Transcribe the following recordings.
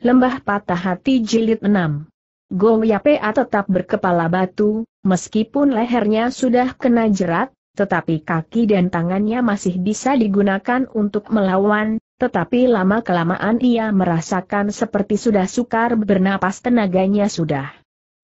Lembah Patah Hati Jilid 6 Yapea tetap berkepala batu, meskipun lehernya sudah kena jerat, tetapi kaki dan tangannya masih bisa digunakan untuk melawan, tetapi lama-kelamaan ia merasakan seperti sudah sukar bernapas tenaganya sudah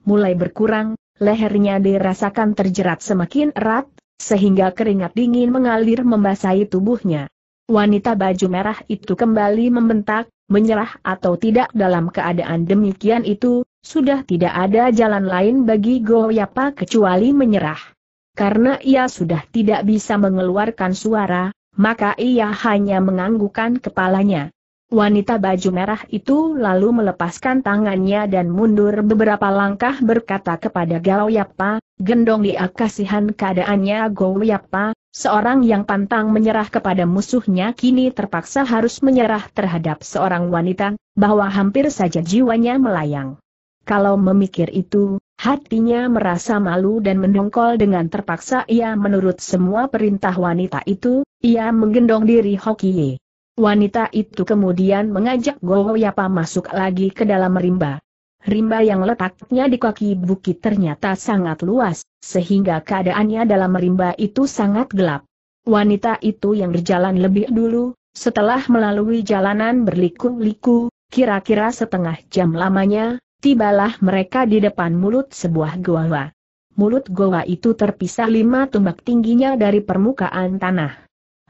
mulai berkurang, lehernya dirasakan terjerat semakin erat, sehingga keringat dingin mengalir membasahi tubuhnya. Wanita baju merah itu kembali membentak, menyerah atau tidak dalam keadaan demikian itu, sudah tidak ada jalan lain bagi Goyapa kecuali menyerah. Karena ia sudah tidak bisa mengeluarkan suara, maka ia hanya menganggukkan kepalanya. Wanita baju merah itu lalu melepaskan tangannya dan mundur beberapa langkah berkata kepada Goyapa, gendong dia kasihan keadaannya Goyapa, Seorang yang pantang menyerah kepada musuhnya kini terpaksa harus menyerah terhadap seorang wanita, bahwa hampir saja jiwanya melayang. Kalau memikir itu, hatinya merasa malu dan mendongkol dengan terpaksa ia menurut semua perintah wanita itu, ia menggendong diri Hokie. Wanita itu kemudian mengajak Goyapa masuk lagi ke dalam rimba. Rimba yang letaknya di kaki bukit ternyata sangat luas, sehingga keadaannya dalam rimba itu sangat gelap. Wanita itu yang berjalan lebih dulu, setelah melalui jalanan berliku-liku, kira-kira setengah jam lamanya, tibalah mereka di depan mulut sebuah goa. Mulut goa itu terpisah lima tumbak tingginya dari permukaan tanah.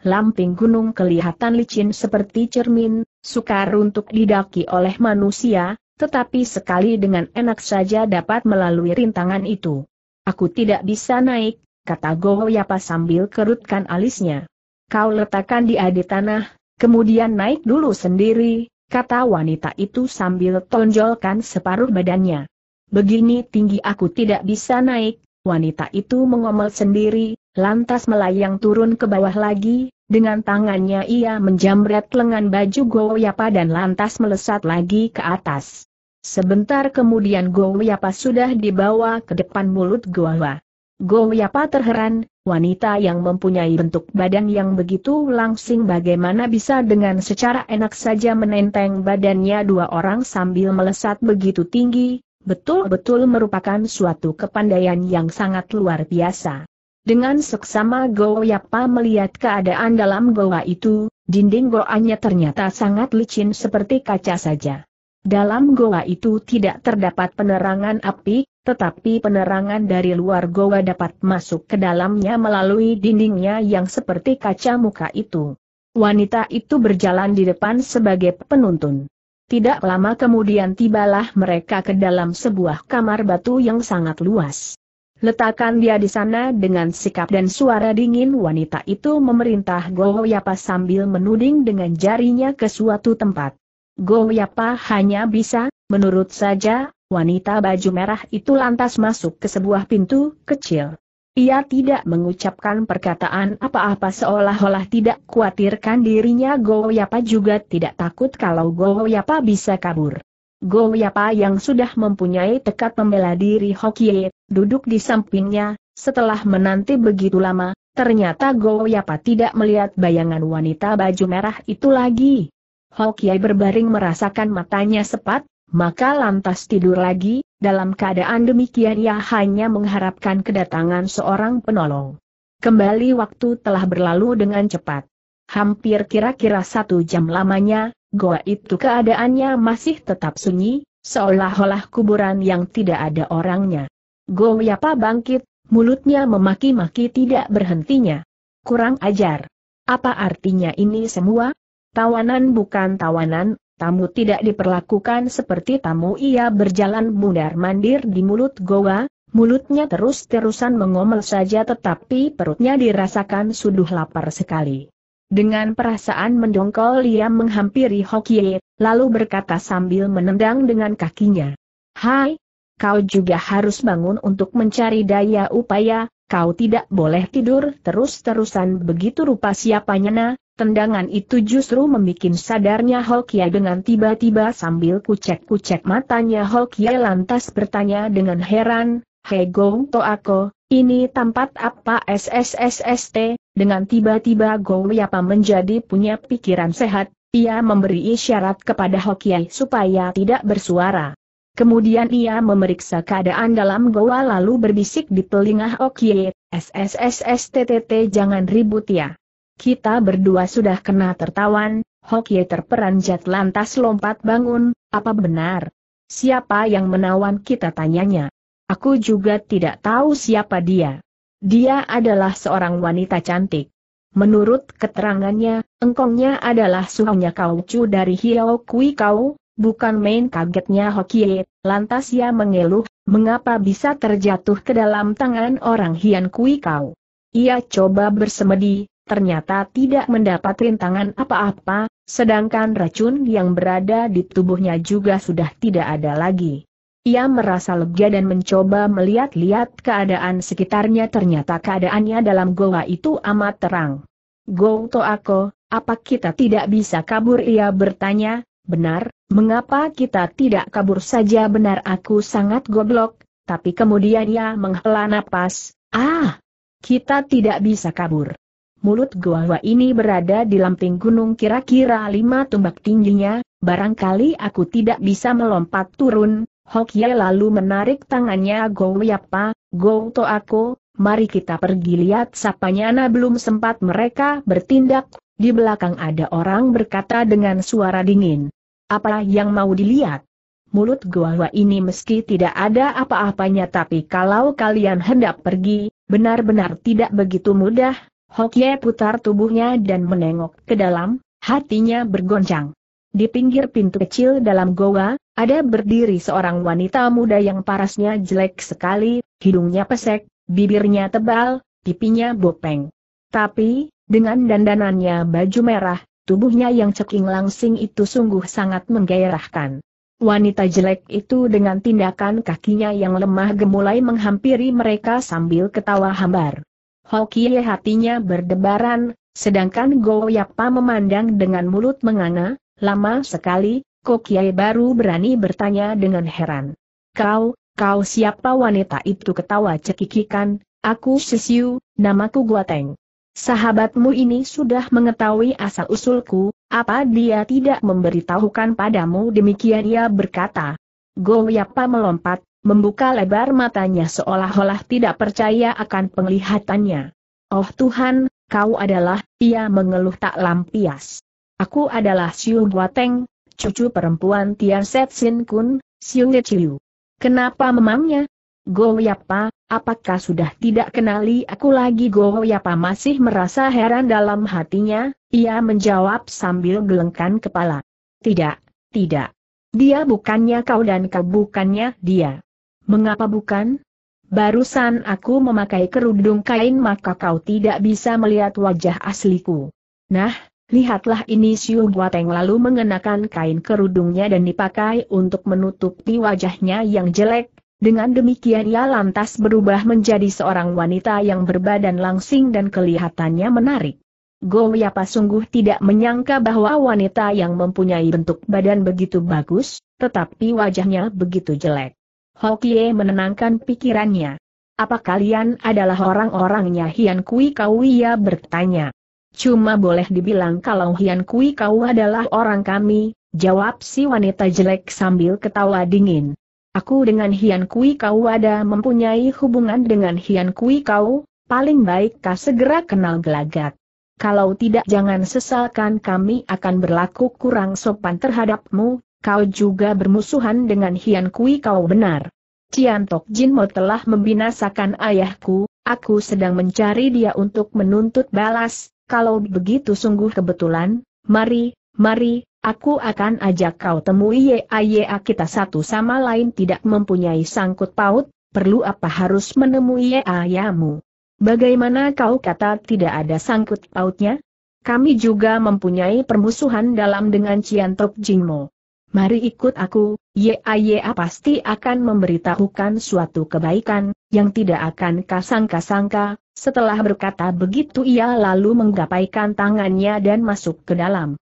Lamping gunung kelihatan licin seperti cermin, sukar untuk didaki oleh manusia, tetapi sekali dengan enak saja dapat melalui rintangan itu. Aku tidak bisa naik, kata Goyapa sambil kerutkan alisnya. Kau letakkan di di tanah, kemudian naik dulu sendiri, kata wanita itu sambil tonjolkan separuh badannya. Begini tinggi aku tidak bisa naik, wanita itu mengomel sendiri, lantas melayang turun ke bawah lagi, dengan tangannya ia menjamret lengan baju Goyapa dan lantas melesat lagi ke atas. Sebentar kemudian Goyapa sudah dibawa ke depan mulut Gowa. Goyapa terheran, wanita yang mempunyai bentuk badan yang begitu langsing bagaimana bisa dengan secara enak saja menenteng badannya dua orang sambil melesat begitu tinggi, betul-betul merupakan suatu kepandaian yang sangat luar biasa. Dengan seksama Goyapa melihat keadaan dalam goa itu, dinding goanya ternyata sangat licin seperti kaca saja. Dalam goa itu tidak terdapat penerangan api, tetapi penerangan dari luar goa dapat masuk ke dalamnya melalui dindingnya yang seperti kaca muka itu. Wanita itu berjalan di depan sebagai penuntun. Tidak lama kemudian tibalah mereka ke dalam sebuah kamar batu yang sangat luas. Letakkan dia di sana dengan sikap dan suara dingin wanita itu memerintah Goyapa sambil menuding dengan jarinya ke suatu tempat. Goyapa hanya bisa, menurut saja, wanita baju merah itu lantas masuk ke sebuah pintu kecil. Ia tidak mengucapkan perkataan apa-apa seolah-olah tidak khawatirkan dirinya Goyapa juga tidak takut kalau Goyapa bisa kabur. Go Yapa yang sudah mempunyai tekad membela diri Hokie, duduk di sampingnya, setelah menanti begitu lama, ternyata Go Yapa tidak melihat bayangan wanita baju merah itu lagi. Hokie berbaring merasakan matanya sepat, maka lantas tidur lagi, dalam keadaan demikian ia hanya mengharapkan kedatangan seorang penolong. Kembali waktu telah berlalu dengan cepat. Hampir kira-kira satu jam lamanya, goa itu keadaannya masih tetap sunyi, seolah-olah kuburan yang tidak ada orangnya. Goyapa bangkit, mulutnya memaki-maki tidak berhentinya. Kurang ajar. Apa artinya ini semua? Tawanan bukan tawanan, tamu tidak diperlakukan seperti tamu ia berjalan mundar-mandir di mulut goa, mulutnya terus-terusan mengomel saja tetapi perutnya dirasakan sudah lapar sekali. Dengan perasaan mendongkol ia menghampiri Hokie, lalu berkata sambil menendang dengan kakinya. Hai, kau juga harus bangun untuk mencari daya upaya, kau tidak boleh tidur terus-terusan begitu rupa siapanya na, tendangan itu justru membuat sadarnya Hokie dengan tiba-tiba sambil kucek-kucek matanya Hokie lantas bertanya dengan heran, Hei Gong Toako, ini tempat apa SSSST, dengan tiba-tiba Go Yapa menjadi punya pikiran sehat, ia memberi isyarat kepada Hokiai supaya tidak bersuara. Kemudian ia memeriksa keadaan dalam goa lalu berbisik di telinga Hokiai, SSSSTTT jangan ribut ya. Kita berdua sudah kena tertawan, Hokiai terperanjat lantas lompat bangun, apa benar? Siapa yang menawan kita tanyanya? Aku juga tidak tahu siapa dia. Dia adalah seorang wanita cantik. Menurut keterangannya, engkongnya adalah suhunya cu dari Hiao Kui Kau, bukan main kagetnya Hokie, lantas ia mengeluh, mengapa bisa terjatuh ke dalam tangan orang Hian Kui Kau. Ia coba bersemedi, ternyata tidak mendapat rintangan apa-apa, sedangkan racun yang berada di tubuhnya juga sudah tidak ada lagi. Ia merasa lega dan mencoba melihat-lihat keadaan sekitarnya ternyata keadaannya dalam goa itu amat terang. Go Ako, apa kita tidak bisa kabur ia bertanya, benar, mengapa kita tidak kabur saja benar aku sangat goblok, tapi kemudian ia menghela napas, ah, kita tidak bisa kabur. Mulut goa ini berada di lamping gunung kira-kira lima tumbak tingginya, barangkali aku tidak bisa melompat turun, Hokye lalu menarik tangannya Go Yapa, Go To aku, mari kita pergi lihat sapanya na belum sempat mereka bertindak, di belakang ada orang berkata dengan suara dingin. Apa yang mau dilihat? Mulut gua ini meski tidak ada apa-apanya tapi kalau kalian hendak pergi, benar-benar tidak begitu mudah. Hokye putar tubuhnya dan menengok ke dalam, hatinya bergoncang. Di pinggir pintu kecil dalam goa, ada berdiri seorang wanita muda yang parasnya jelek sekali, hidungnya pesek, bibirnya tebal, pipinya bopeng. Tapi, dengan dandanannya baju merah, tubuhnya yang ceking langsing itu sungguh sangat menggairahkan. Wanita jelek itu dengan tindakan kakinya yang lemah gemulai menghampiri mereka sambil ketawa hambar. Hokie hatinya berdebaran, sedangkan Goyapa memandang dengan mulut menganga, Lama sekali, Kokiai baru berani bertanya dengan heran. Kau, kau siapa wanita itu ketawa cekikikan, aku Sisiu, namaku Guateng. Sahabatmu ini sudah mengetahui asal-usulku, apa dia tidak memberitahukan padamu demikian ia berkata. Goyapa melompat, membuka lebar matanya seolah-olah tidak percaya akan penglihatannya. Oh Tuhan, kau adalah, ia mengeluh tak lampias. Aku adalah Siu Guateng, cucu perempuan Tian Set Sin Kun, Siu Ye Chiu. Kenapa memangnya? Go Yapa, apakah sudah tidak kenali aku lagi Go Yapa masih merasa heran dalam hatinya, ia menjawab sambil gelengkan kepala. Tidak, tidak. Dia bukannya kau dan kau bukannya dia. Mengapa bukan? Barusan aku memakai kerudung kain maka kau tidak bisa melihat wajah asliku. Nah, Lihatlah ini Siu Guateng lalu mengenakan kain kerudungnya dan dipakai untuk menutupi wajahnya yang jelek, dengan demikian ia lantas berubah menjadi seorang wanita yang berbadan langsing dan kelihatannya menarik. Yapa sungguh tidak menyangka bahwa wanita yang mempunyai bentuk badan begitu bagus, tetapi wajahnya begitu jelek. Hokie menenangkan pikirannya. Apa kalian adalah orang-orangnya Hian Kui kau? ia bertanya. Cuma boleh dibilang kalau Hian Kui kau adalah orang kami, jawab si wanita jelek sambil ketawa dingin. Aku dengan Hian Kui kau ada mempunyai hubungan dengan Hian Kui kau, paling baik kau segera kenal gelagat. Kalau tidak jangan sesalkan kami akan berlaku kurang sopan terhadapmu, kau juga bermusuhan dengan Hian Kui kau benar. Cian Tok Jin Jinmo telah membinasakan ayahku, aku sedang mencari dia untuk menuntut balas, kalau begitu sungguh kebetulan, mari, mari, aku akan ajak kau temui YAYA kita satu sama lain tidak mempunyai sangkut paut, perlu apa harus menemui YAYA-mu? Bagaimana kau kata tidak ada sangkut pautnya? Kami juga mempunyai permusuhan dalam dengan Ciantok Jingmo mari ikut aku, YAYA pasti akan memberitahukan suatu kebaikan, yang tidak akan kasangka-sangka, setelah berkata begitu ia lalu menggapaikan tangannya dan masuk ke dalam.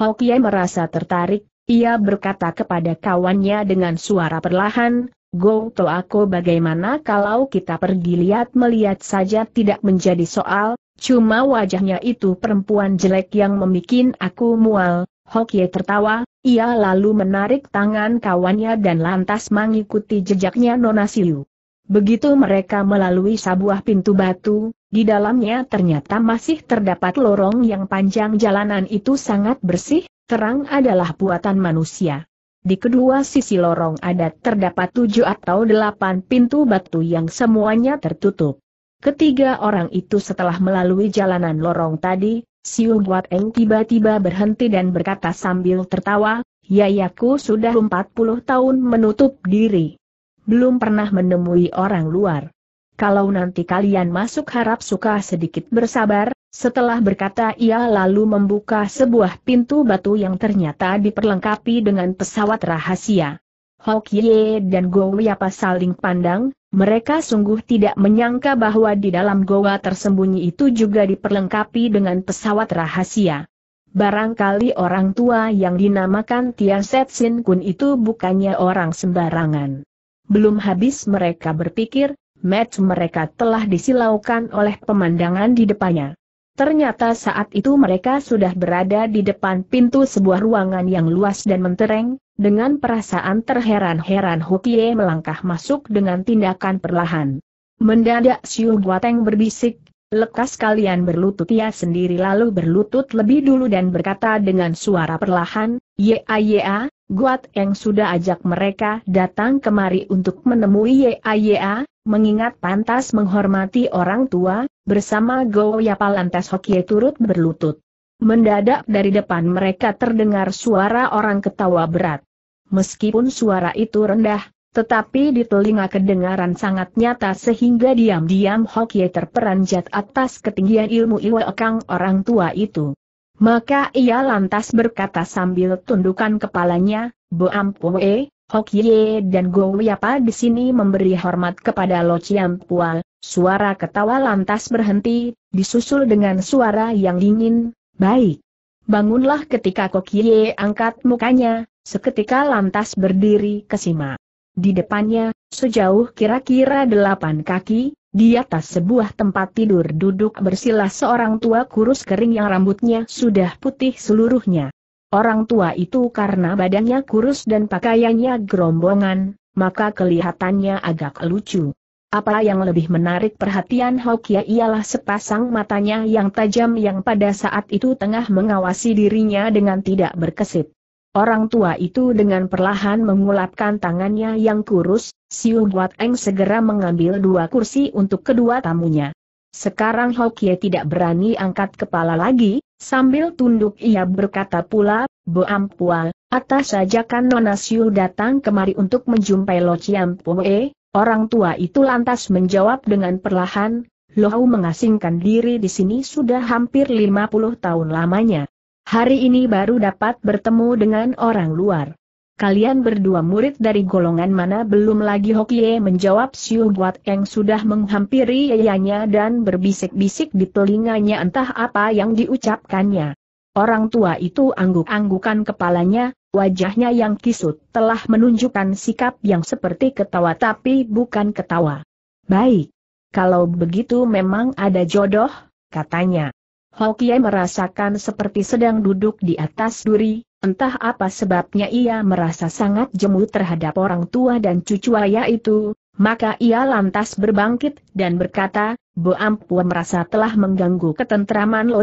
Ye merasa tertarik, ia berkata kepada kawannya dengan suara perlahan, Go to aku bagaimana kalau kita pergi lihat-melihat saja tidak menjadi soal, cuma wajahnya itu perempuan jelek yang membuat aku mual, Hokie tertawa, ia lalu menarik tangan kawannya dan lantas mengikuti jejaknya Nona Siu. Begitu mereka melalui sebuah pintu batu, di dalamnya ternyata masih terdapat lorong yang panjang jalanan itu sangat bersih, terang adalah buatan manusia. Di kedua sisi lorong ada terdapat tujuh atau delapan pintu batu yang semuanya tertutup. Ketiga orang itu setelah melalui jalanan lorong tadi, Siu Guat Eng tiba-tiba berhenti dan berkata sambil tertawa, Yayaku sudah 40 tahun menutup diri. Belum pernah menemui orang luar. Kalau nanti kalian masuk harap suka sedikit bersabar, setelah berkata ia lalu membuka sebuah pintu batu yang ternyata diperlengkapi dengan pesawat rahasia. Hok Ye dan Go Yapa saling pandang, mereka sungguh tidak menyangka bahwa di dalam goa tersembunyi itu juga diperlengkapi dengan pesawat rahasia. Barangkali orang tua yang dinamakan Tia Setsin Kun itu bukannya orang sembarangan. Belum habis mereka berpikir, match mereka telah disilaukan oleh pemandangan di depannya. Ternyata saat itu mereka sudah berada di depan pintu sebuah ruangan yang luas dan mentereng, dengan perasaan terheran-heran Hukie melangkah masuk dengan tindakan perlahan. Mendadak Siu Guateng berbisik, Lekas kalian berlutut ya sendiri lalu berlutut lebih dulu dan berkata dengan suara perlahan, Ya Guat Eng sudah ajak mereka datang kemari untuk menemui Ya mengingat pantas menghormati orang tua, bersama Go Yapa lantas Hokie turut berlutut. Mendadak dari depan mereka terdengar suara orang ketawa berat. Meskipun suara itu rendah, tetapi di telinga kedengaran sangat nyata sehingga diam-diam Hokie terperanjat atas ketinggian ilmu Iwa Kang orang tua itu. Maka ia lantas berkata sambil tundukan kepalanya, Bo Ampue, Hokie dan Gowiapa di sini memberi hormat kepada Lo Chiam Suara ketawa lantas berhenti, disusul dengan suara yang dingin, baik. Bangunlah ketika Kokie angkat mukanya, seketika lantas berdiri kesima. Di depannya, sejauh kira-kira delapan kaki, di atas sebuah tempat tidur duduk bersila seorang tua kurus kering yang rambutnya sudah putih seluruhnya. Orang tua itu karena badannya kurus dan pakaiannya gerombongan, maka kelihatannya agak lucu. Apa yang lebih menarik perhatian Hokia ya ialah sepasang matanya yang tajam yang pada saat itu tengah mengawasi dirinya dengan tidak berkesip. Orang tua itu dengan perlahan mengulapkan tangannya yang kurus, Siu Buat Eng segera mengambil dua kursi untuk kedua tamunya. Sekarang Ye tidak berani angkat kepala lagi, sambil tunduk ia berkata pula, Bo Ampua, atas sajakan Nona Siu datang kemari untuk menjumpai Lo Chiam E. orang tua itu lantas menjawab dengan perlahan, Lo Hau mengasingkan diri di sini sudah hampir lima puluh tahun lamanya. Hari ini baru dapat bertemu dengan orang luar. Kalian berdua murid dari golongan mana belum lagi Hokie menjawab Siu Guat Eng sudah menghampiri ayahnya dan berbisik-bisik di telinganya entah apa yang diucapkannya. Orang tua itu angguk-anggukan kepalanya, wajahnya yang kisut telah menunjukkan sikap yang seperti ketawa tapi bukan ketawa. Baik. Kalau begitu memang ada jodoh, katanya. Hokie merasakan seperti sedang duduk di atas duri, entah apa sebabnya ia merasa sangat jemu terhadap orang tua dan cucu ayah itu, maka ia lantas berbangkit dan berkata, Bo Ampua merasa telah mengganggu ketentraman Lo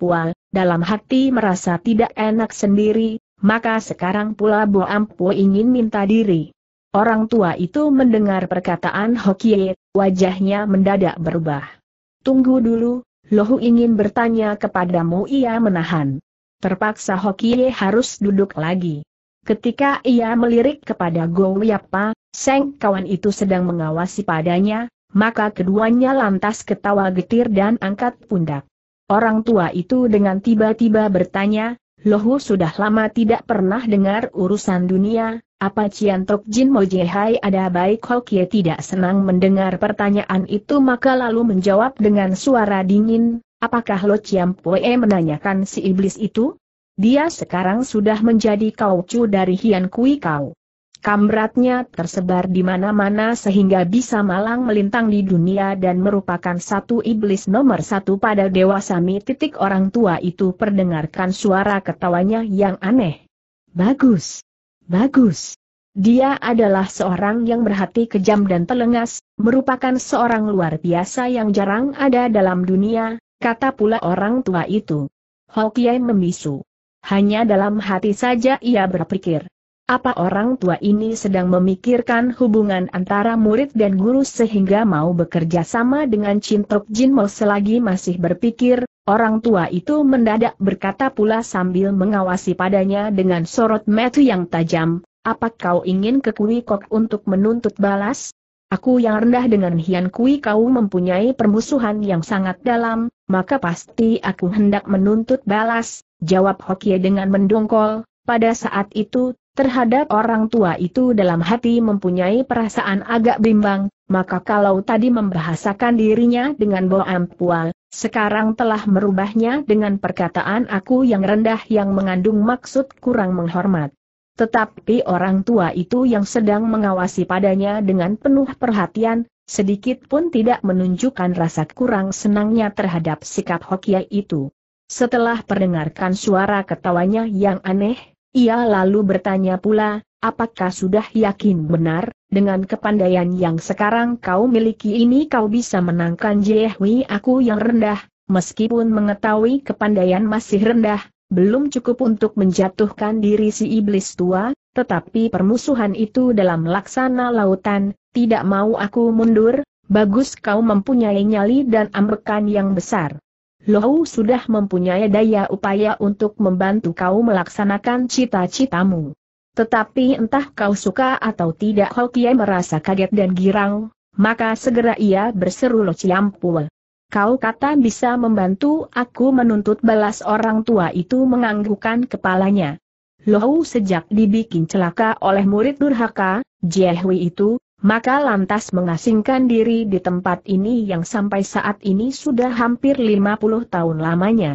Pua, dalam hati merasa tidak enak sendiri, maka sekarang pula Bo Ampua ingin minta diri. Orang tua itu mendengar perkataan Hokie, wajahnya mendadak berubah. Tunggu dulu, Lohu ingin bertanya kepadamu ia menahan. Terpaksa Hokie harus duduk lagi. Ketika ia melirik kepada Gong Yapa, Seng kawan itu sedang mengawasi padanya, maka keduanya lantas ketawa getir dan angkat pundak. Orang tua itu dengan tiba-tiba bertanya, Lohu sudah lama tidak pernah dengar urusan dunia, apa Cian Tok Jin Mo Hai ada baik Hokie tidak senang mendengar pertanyaan itu maka lalu menjawab dengan suara dingin, apakah Lo Cian Poe menanyakan si iblis itu? Dia sekarang sudah menjadi kaucu dari Hian Kui Kau. Kamratnya tersebar di mana-mana sehingga bisa malang melintang di dunia dan merupakan satu iblis nomor satu pada Dewa Sami. Titik orang tua itu perdengarkan suara ketawanya yang aneh. Bagus. Bagus. Dia adalah seorang yang berhati kejam dan telengas, merupakan seorang luar biasa yang jarang ada dalam dunia, kata pula orang tua itu. Hokkien membisu. Hanya dalam hati saja ia berpikir. Apa orang tua ini sedang memikirkan hubungan antara murid dan guru sehingga mau bekerja sama dengan Cintruk Jinmo selagi masih berpikir, orang tua itu mendadak berkata pula sambil mengawasi padanya dengan sorot metu yang tajam, apa kau ingin ke Kui Kok untuk menuntut balas? Aku yang rendah dengan Hian Kui kau mempunyai permusuhan yang sangat dalam, maka pasti aku hendak menuntut balas, jawab Hokie dengan mendongkol, pada saat itu, terhadap orang tua itu dalam hati mempunyai perasaan agak bimbang, maka kalau tadi membahasakan dirinya dengan boam pual, sekarang telah merubahnya dengan perkataan aku yang rendah yang mengandung maksud kurang menghormat. Tetapi orang tua itu yang sedang mengawasi padanya dengan penuh perhatian, sedikit pun tidak menunjukkan rasa kurang senangnya terhadap sikap Hokia itu. Setelah perdengarkan suara ketawanya yang aneh, ia lalu bertanya pula, apakah sudah yakin benar, dengan kepandaian yang sekarang kau miliki ini kau bisa menangkan Jehwi aku yang rendah, meskipun mengetahui kepandaian masih rendah, belum cukup untuk menjatuhkan diri si iblis tua, tetapi permusuhan itu dalam laksana lautan, tidak mau aku mundur, bagus kau mempunyai nyali dan ambekan yang besar. Lohu sudah mempunyai daya upaya untuk membantu kau melaksanakan cita-citamu. Tetapi entah kau suka atau tidak Hokie merasa kaget dan girang, maka segera ia berseru Lo Ciampul. Kau kata bisa membantu aku menuntut balas orang tua itu menganggukkan kepalanya. Lohu sejak dibikin celaka oleh murid durhaka, Jiehui itu, maka lantas mengasingkan diri di tempat ini yang sampai saat ini sudah hampir 50 tahun lamanya.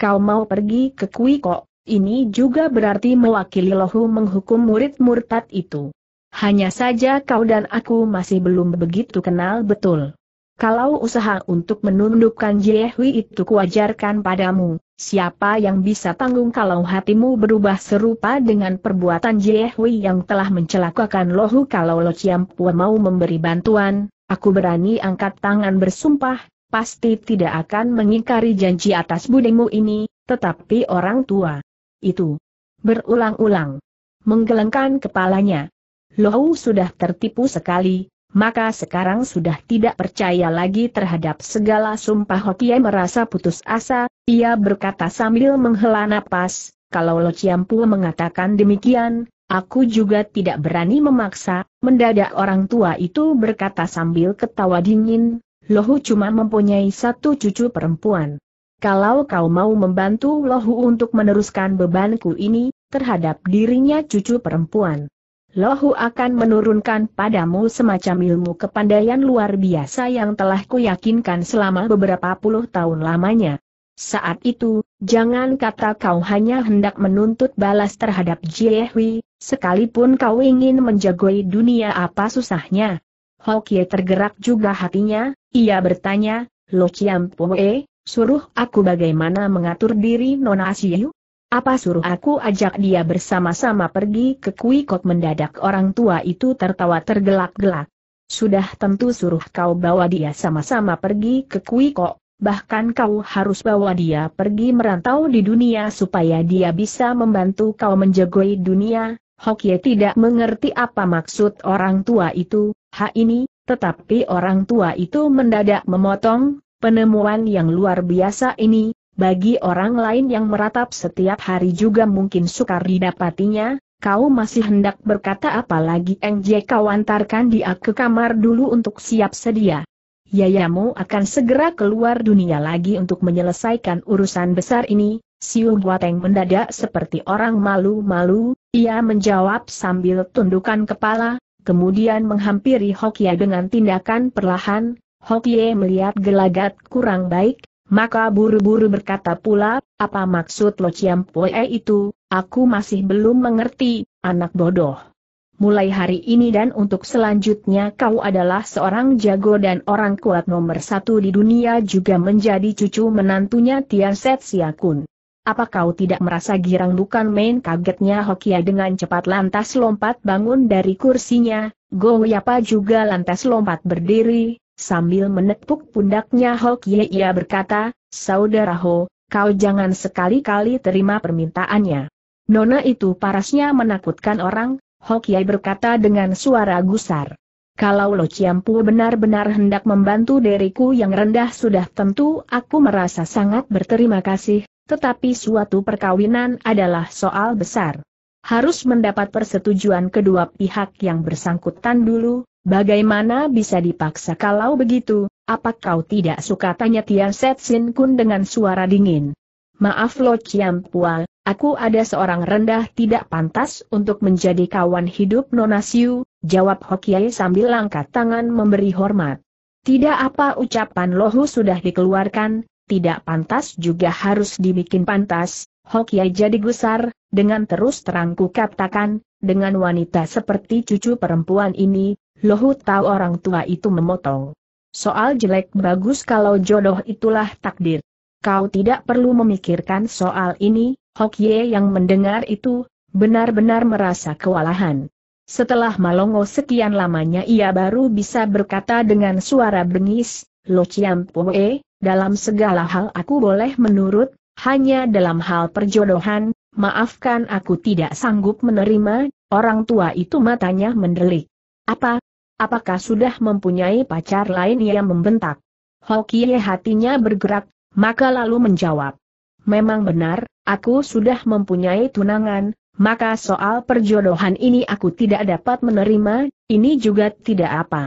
Kau mau pergi ke Kuiko, ini juga berarti mewakili Lohu menghukum murid murtad itu. Hanya saja kau dan aku masih belum begitu kenal betul. Kalau usaha untuk menundukkan Jiehui itu kuajarkan padamu, Siapa yang bisa tanggung kalau hatimu berubah serupa dengan perbuatan Jiehui yang telah mencelakakan Lohu kalau Lo Chiampua mau memberi bantuan, aku berani angkat tangan bersumpah, pasti tidak akan mengingkari janji atas budimu ini, tetapi orang tua. Itu. Berulang-ulang. Menggelengkan kepalanya. Lohu sudah tertipu sekali, maka sekarang sudah tidak percaya lagi terhadap segala sumpah Hokie merasa putus asa, ia berkata sambil menghela napas, kalau Lo ciampu mengatakan demikian, aku juga tidak berani memaksa, mendadak orang tua itu berkata sambil ketawa dingin, Lohu cuma mempunyai satu cucu perempuan. Kalau kau mau membantu Lohu untuk meneruskan bebanku ini, terhadap dirinya cucu perempuan. Lohu akan menurunkan padamu semacam ilmu kepandaian luar biasa yang telah kuyakinkan selama beberapa puluh tahun lamanya. Saat itu, jangan kata kau hanya hendak menuntut balas terhadap Jiehui, sekalipun kau ingin menjagoi dunia apa susahnya. Hokie tergerak juga hatinya, ia bertanya, Lo Chiampoe, suruh aku bagaimana mengatur diri Nona Siyu? Apa suruh aku ajak dia bersama-sama pergi ke kui kok? mendadak orang tua itu tertawa tergelak-gelak. Sudah tentu suruh kau bawa dia sama-sama pergi ke kui kok bahkan kau harus bawa dia pergi merantau di dunia supaya dia bisa membantu kau menjagoi dunia. Hokie tidak mengerti apa maksud orang tua itu, ha ini, tetapi orang tua itu mendadak memotong, penemuan yang luar biasa ini, bagi orang lain yang meratap setiap hari juga mungkin sukar didapatinya, kau masih hendak berkata apalagi NJ kau antarkan dia ke kamar dulu untuk siap sedia. Yayamu akan segera keluar dunia lagi untuk menyelesaikan urusan besar ini, Siu Guateng mendadak seperti orang malu-malu, ia menjawab sambil tundukan kepala, kemudian menghampiri Hokia dengan tindakan perlahan, Hokie melihat gelagat kurang baik, maka buru-buru berkata pula, apa maksud Lo Chiam Pue itu, aku masih belum mengerti, anak bodoh mulai hari ini dan untuk selanjutnya kau adalah seorang jago dan orang kuat nomor satu di dunia juga menjadi cucu menantunya Tian Set Siakun. Apa kau tidak merasa girang bukan main kagetnya Hokia dengan cepat lantas lompat bangun dari kursinya, Go Yapa juga lantas lompat berdiri, sambil menepuk pundaknya Hokia ia berkata, Saudara Ho, kau jangan sekali-kali terima permintaannya. Nona itu parasnya menakutkan orang, Hokiai berkata dengan suara gusar. Kalau Lo Ciampu benar-benar hendak membantu diriku yang rendah sudah tentu aku merasa sangat berterima kasih, tetapi suatu perkawinan adalah soal besar. Harus mendapat persetujuan kedua pihak yang bersangkutan dulu, bagaimana bisa dipaksa kalau begitu, apa kau tidak suka tanya Tian Set Sin Kun dengan suara dingin. Maaf Lo Ciampual, Aku ada seorang rendah tidak pantas untuk menjadi kawan hidup Nonasiu, jawab Hokiai sambil langkah tangan memberi hormat. Tidak apa ucapan lohu sudah dikeluarkan, tidak pantas juga harus dibikin pantas, Hokiai jadi gusar, dengan terus terang ku katakan, dengan wanita seperti cucu perempuan ini, lohu tahu orang tua itu memotong. Soal jelek bagus kalau jodoh itulah takdir. Kau tidak perlu memikirkan soal ini, Ye yang mendengar itu, benar-benar merasa kewalahan. Setelah Malongo sekian lamanya ia baru bisa berkata dengan suara bengis, Lo Pue, dalam segala hal aku boleh menurut, hanya dalam hal perjodohan, maafkan aku tidak sanggup menerima, orang tua itu matanya mendelik. Apa? Apakah sudah mempunyai pacar lain yang membentak? Hokie hatinya bergerak, maka lalu menjawab. Memang benar, aku sudah mempunyai tunangan, maka soal perjodohan ini aku tidak dapat menerima, ini juga tidak apa.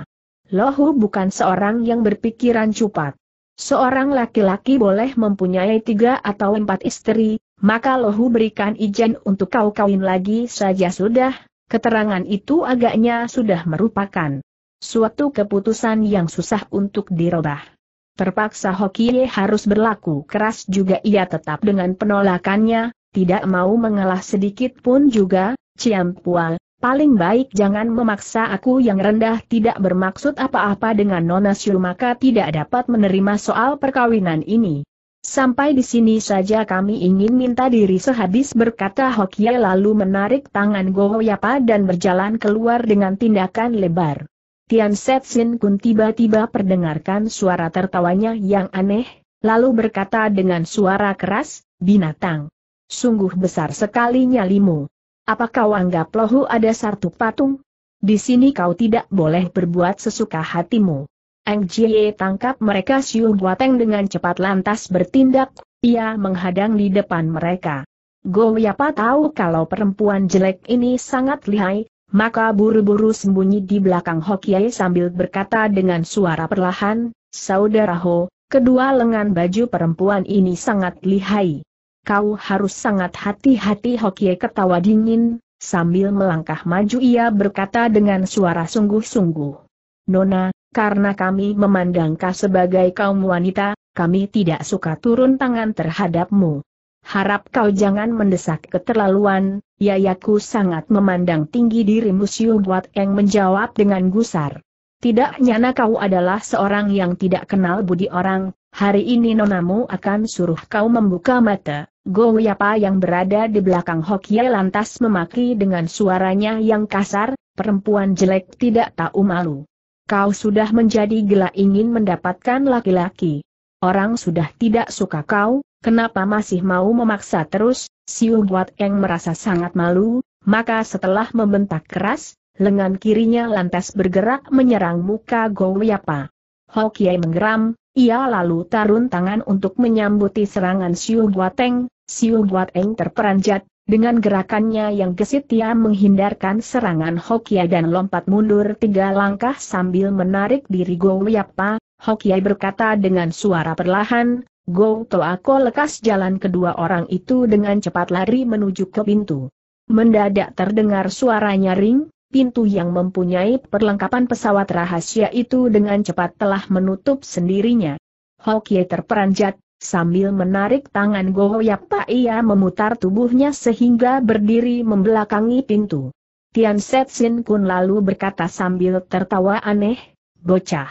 Lohu bukan seorang yang berpikiran cupat. Seorang laki-laki boleh mempunyai tiga atau empat istri, maka Lohu berikan izin untuk kau kawin lagi saja sudah, keterangan itu agaknya sudah merupakan suatu keputusan yang susah untuk dirubah. Terpaksa Hokie harus berlaku keras juga ia tetap dengan penolakannya, tidak mau mengalah sedikit pun juga, Pual, paling baik jangan memaksa aku yang rendah tidak bermaksud apa-apa dengan Nona Siu maka tidak dapat menerima soal perkawinan ini. Sampai di sini saja kami ingin minta diri sehabis berkata Hokie lalu menarik tangan Goyapa dan berjalan keluar dengan tindakan lebar. Tian Setsin Kun tiba-tiba perdengarkan suara tertawanya yang aneh, lalu berkata dengan suara keras, binatang. Sungguh besar sekali nyalimu. Apakah kau anggap lohu ada satu patung? Di sini kau tidak boleh berbuat sesuka hatimu. Ang Jie tangkap mereka Siu Buateng dengan cepat lantas bertindak, ia menghadang di depan mereka. Go Yapa tahu kalau perempuan jelek ini sangat lihai, maka buru-buru sembunyi di belakang Hokiai sambil berkata dengan suara perlahan, Saudara Ho, kedua lengan baju perempuan ini sangat lihai. Kau harus sangat hati-hati Hokiai ketawa dingin, sambil melangkah maju ia berkata dengan suara sungguh-sungguh. Nona, karena kami memandang kau sebagai kaum wanita, kami tidak suka turun tangan terhadapmu. Harap kau jangan mendesak keterlaluan, Yayaku sangat memandang tinggi dirimu Siu Buat yang menjawab dengan gusar. Tidak nyana kau adalah seorang yang tidak kenal budi orang, hari ini nonamu akan suruh kau membuka mata. Go Yapa yang berada di belakang Hokye lantas memaki dengan suaranya yang kasar, perempuan jelek tidak tahu malu. Kau sudah menjadi gila ingin mendapatkan laki-laki. Orang sudah tidak suka kau, Kenapa masih mau memaksa terus? Siu Buat Eng merasa sangat malu, maka setelah membentak keras, lengan kirinya lantas bergerak menyerang muka Hok Hokiai menggeram, ia lalu tarun tangan untuk menyambuti serangan Siu Buat Eng. Siu Buat Eng terperanjat, dengan gerakannya yang gesit ia menghindarkan serangan Hokiai dan lompat mundur tiga langkah sambil menarik diri Hok Hokiai berkata dengan suara perlahan, Go Toako lekas jalan kedua orang itu dengan cepat lari menuju ke pintu. Mendadak terdengar suara nyaring, pintu yang mempunyai perlengkapan pesawat rahasia itu dengan cepat telah menutup sendirinya. Hokie terperanjat, sambil menarik tangan Go Yapa ia memutar tubuhnya sehingga berdiri membelakangi pintu. Tian Setsin Kun lalu berkata sambil tertawa aneh, bocah.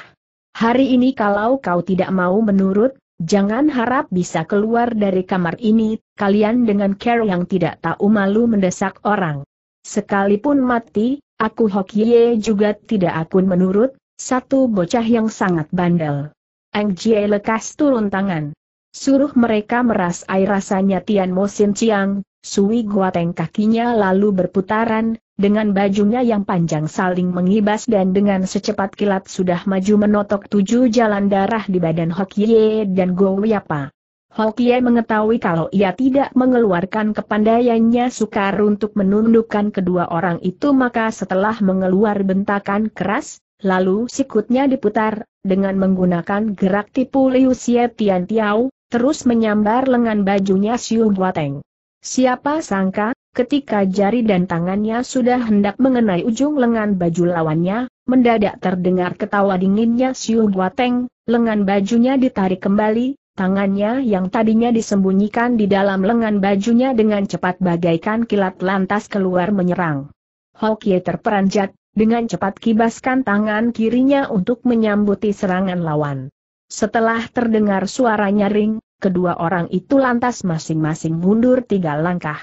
Hari ini kalau kau tidak mau menurut, Jangan harap bisa keluar dari kamar ini, kalian dengan care yang tidak tahu malu mendesak orang. Sekalipun mati, aku Hokye juga tidak akun menurut, satu bocah yang sangat bandel. Eng Jie lekas turun tangan. Suruh mereka meras air rasanya Tian Sin Chiang, Sui Guateng kakinya lalu berputaran, dengan bajunya yang panjang saling mengibas dan dengan secepat kilat sudah maju menotok tujuh jalan darah di badan Hokye dan Goyapa. Hokye mengetahui kalau ia tidak mengeluarkan kepandaiannya sukar untuk menundukkan kedua orang itu maka setelah mengeluar bentakan keras, lalu sikutnya diputar, dengan menggunakan gerak tipu Liu Xie Tian Tiao, terus menyambar lengan bajunya Xiu Guateng. Siapa sangka, Ketika jari dan tangannya sudah hendak mengenai ujung lengan baju lawannya, mendadak terdengar ketawa dinginnya Siu Guateng, lengan bajunya ditarik kembali, tangannya yang tadinya disembunyikan di dalam lengan bajunya dengan cepat bagaikan kilat lantas keluar menyerang. Hokye terperanjat, dengan cepat kibaskan tangan kirinya untuk menyambuti serangan lawan. Setelah terdengar suara nyaring, kedua orang itu lantas masing-masing mundur tiga langkah.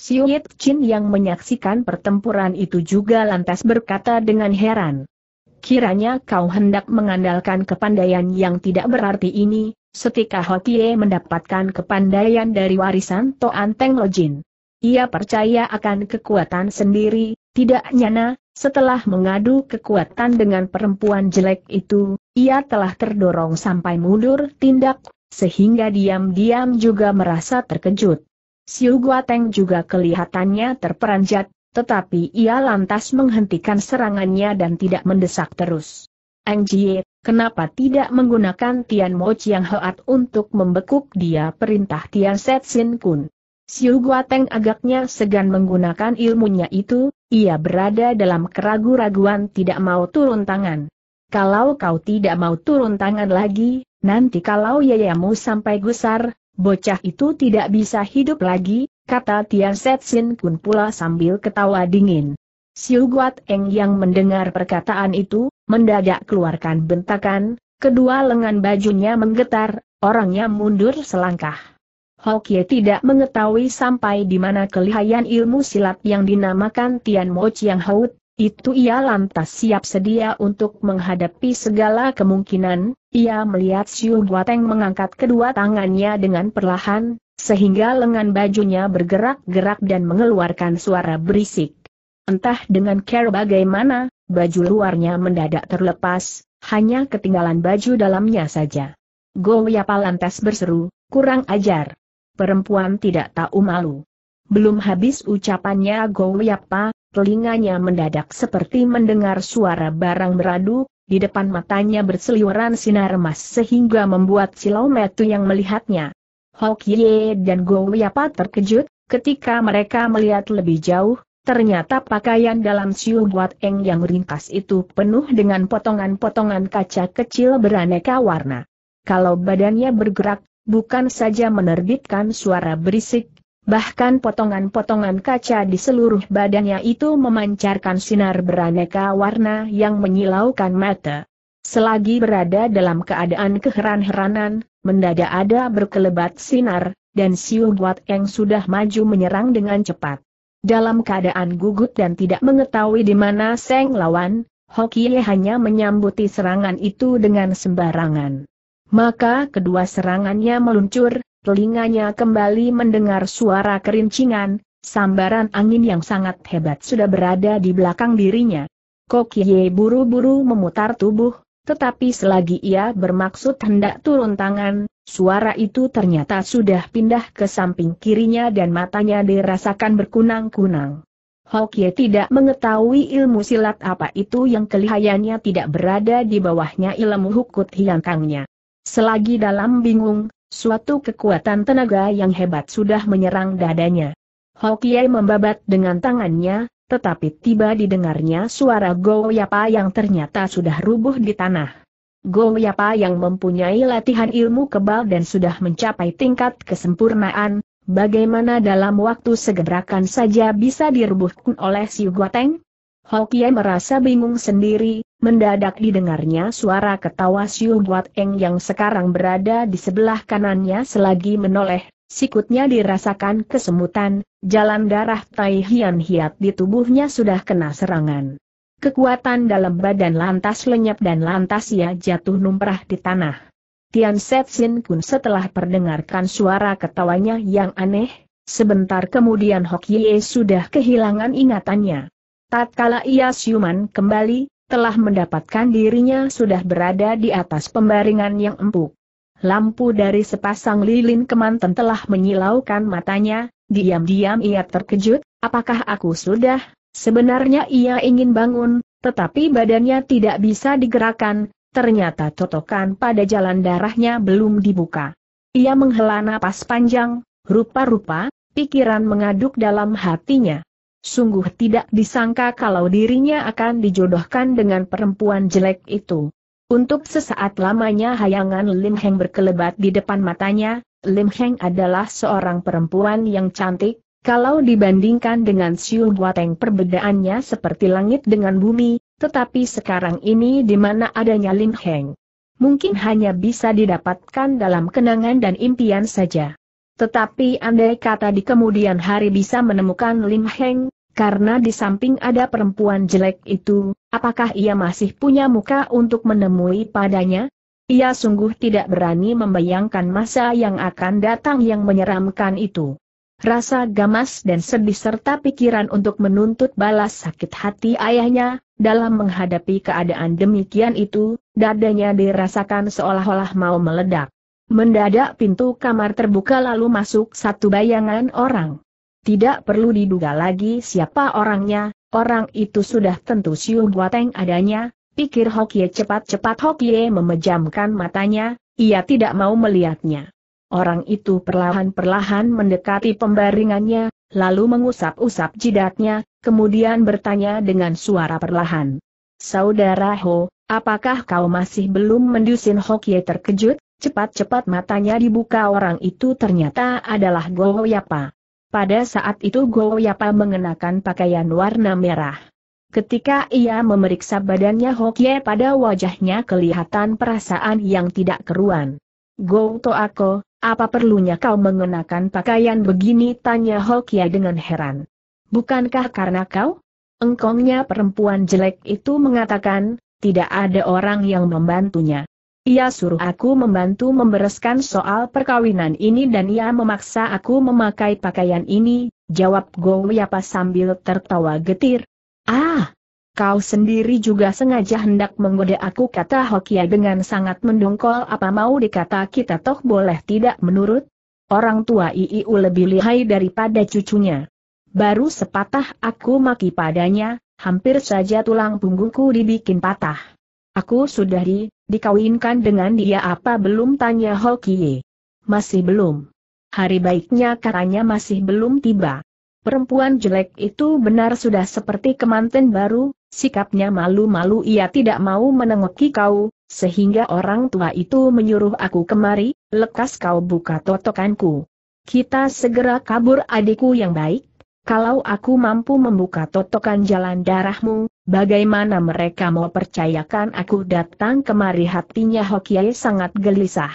Siu Yit Chin yang menyaksikan pertempuran itu juga lantas berkata dengan heran. Kiranya kau hendak mengandalkan kepandaian yang tidak berarti ini, setika Hotie mendapatkan kepandaian dari warisan Toan Teng Lojin. Ia percaya akan kekuatan sendiri, tidak nyana, setelah mengadu kekuatan dengan perempuan jelek itu, ia telah terdorong sampai mundur tindak, sehingga diam-diam juga merasa terkejut. Siu Guateng juga kelihatannya terperanjat, tetapi ia lantas menghentikan serangannya dan tidak mendesak terus. Eng Jie, kenapa tidak menggunakan Tian Mo Chiang Heat untuk membekuk dia perintah Tian Set Sin Kun? Siu Guateng agaknya segan menggunakan ilmunya itu, ia berada dalam keraguan-raguan tidak mau turun tangan. Kalau kau tidak mau turun tangan lagi, nanti kalau yayamu sampai gusar, Bocah itu tidak bisa hidup lagi, kata Tian Setsin Kun pula sambil ketawa dingin. Siu Guat Eng yang mendengar perkataan itu, mendadak keluarkan bentakan, kedua lengan bajunya menggetar, orangnya mundur selangkah. Hokie tidak mengetahui sampai di mana kelihayan ilmu silat yang dinamakan Tian Mo Chiang Hout, itu ia lantas siap sedia untuk menghadapi segala kemungkinan, ia melihat Siu Guateng mengangkat kedua tangannya dengan perlahan, sehingga lengan bajunya bergerak-gerak dan mengeluarkan suara berisik. Entah dengan care bagaimana, baju luarnya mendadak terlepas, hanya ketinggalan baju dalamnya saja. Yapa lantas berseru, kurang ajar. Perempuan tidak tahu malu. Belum habis ucapannya Yapa, telinganya mendadak seperti mendengar suara barang beradu, di depan matanya berseliweran sinar emas sehingga membuat Silometu yang melihatnya. Hok Ye dan Go Yapa terkejut, ketika mereka melihat lebih jauh, ternyata pakaian dalam Siu Buat Eng yang ringkas itu penuh dengan potongan-potongan kaca kecil beraneka warna. Kalau badannya bergerak, bukan saja menerbitkan suara berisik, Bahkan potongan-potongan kaca di seluruh badannya itu memancarkan sinar beraneka warna yang menyilaukan mata. Selagi berada dalam keadaan keheran-heranan, mendadak ada berkelebat sinar, dan Siu Buat Eng sudah maju menyerang dengan cepat. Dalam keadaan gugut dan tidak mengetahui di mana Seng lawan, Hokie hanya menyambuti serangan itu dengan sembarangan. Maka kedua serangannya meluncur, telinganya kembali mendengar suara kerincingan, sambaran angin yang sangat hebat sudah berada di belakang dirinya. Kokie buru-buru memutar tubuh, tetapi selagi ia bermaksud hendak turun tangan, suara itu ternyata sudah pindah ke samping kirinya dan matanya dirasakan berkunang-kunang. Hokie tidak mengetahui ilmu silat apa itu yang kelihayannya tidak berada di bawahnya ilmu hukut hiangkangnya. Selagi dalam bingung, Suatu kekuatan tenaga yang hebat sudah menyerang dadanya. Hokie membabat dengan tangannya, tetapi tiba didengarnya suara Goyapa yang ternyata sudah rubuh di tanah. Goyapa yang mempunyai latihan ilmu kebal dan sudah mencapai tingkat kesempurnaan, bagaimana dalam waktu segerakan saja bisa dirubuhkan oleh si Guateng? Hokie merasa bingung sendiri, Mendadak didengarnya suara ketawa Siu Buat Eng yang sekarang berada di sebelah kanannya selagi menoleh, sikutnya dirasakan kesemutan, jalan darah Tai Hian Hiat di tubuhnya sudah kena serangan. Kekuatan dalam badan lantas lenyap dan lantas ia jatuh numprah di tanah. Tian Set Sin Kun setelah perdengarkan suara ketawanya yang aneh, sebentar kemudian Hok Ye sudah kehilangan ingatannya. Tatkala ia siuman kembali, telah mendapatkan dirinya sudah berada di atas pembaringan yang empuk. Lampu dari sepasang lilin kemanten telah menyilaukan matanya, diam-diam ia terkejut, apakah aku sudah? Sebenarnya ia ingin bangun, tetapi badannya tidak bisa digerakkan, ternyata totokan pada jalan darahnya belum dibuka. Ia menghela napas panjang, rupa-rupa, pikiran mengaduk dalam hatinya. Sungguh tidak disangka kalau dirinya akan dijodohkan dengan perempuan jelek itu. Untuk sesaat lamanya hayangan Lim Heng berkelebat di depan matanya, Lim Heng adalah seorang perempuan yang cantik, kalau dibandingkan dengan Siu Guateng perbedaannya seperti langit dengan bumi, tetapi sekarang ini di mana adanya Lim Heng. Mungkin hanya bisa didapatkan dalam kenangan dan impian saja. Tetapi andai kata di kemudian hari bisa menemukan Lim Heng, karena di samping ada perempuan jelek itu, apakah ia masih punya muka untuk menemui padanya? Ia sungguh tidak berani membayangkan masa yang akan datang yang menyeramkan itu. Rasa gamas dan sedih serta pikiran untuk menuntut balas sakit hati ayahnya, dalam menghadapi keadaan demikian itu, dadanya dirasakan seolah-olah mau meledak. Mendadak pintu kamar terbuka lalu masuk satu bayangan orang. Tidak perlu diduga lagi siapa orangnya, orang itu sudah tentu Siu Buateng adanya, pikir Hokie cepat-cepat Hokie memejamkan matanya, ia tidak mau melihatnya. Orang itu perlahan-perlahan mendekati pembaringannya, lalu mengusap-usap jidatnya, kemudian bertanya dengan suara perlahan. Saudara Ho, apakah kau masih belum mendusin Hokie terkejut? Cepat-cepat matanya dibuka orang itu ternyata adalah Goyapa. Pada saat itu Goyapa mengenakan pakaian warna merah. Ketika ia memeriksa badannya Hokye pada wajahnya kelihatan perasaan yang tidak keruan. Go Toako, apa perlunya kau mengenakan pakaian begini? Tanya Hokye dengan heran. Bukankah karena kau? Engkongnya perempuan jelek itu mengatakan, tidak ada orang yang membantunya. Ia suruh aku membantu membereskan soal perkawinan ini dan ia memaksa aku memakai pakaian ini, jawab Gowiapa sambil tertawa getir. Ah! Kau sendiri juga sengaja hendak menggoda aku kata Hokia dengan sangat mendongkol apa mau dikata kita toh boleh tidak menurut? Orang tua Iiu lebih lihai daripada cucunya. Baru sepatah aku maki padanya, hampir saja tulang punggungku dibikin patah. Aku sudah di, dikawinkan dengan dia apa belum tanya Hokie. Masih belum. Hari baiknya katanya masih belum tiba. Perempuan jelek itu benar sudah seperti kemanten baru, sikapnya malu-malu ia tidak mau menengoki kau, sehingga orang tua itu menyuruh aku kemari, lekas kau buka totokanku. Kita segera kabur adikku yang baik, kalau aku mampu membuka totokan jalan darahmu, Bagaimana mereka mau percayakan aku datang kemari hatinya Hokiai sangat gelisah.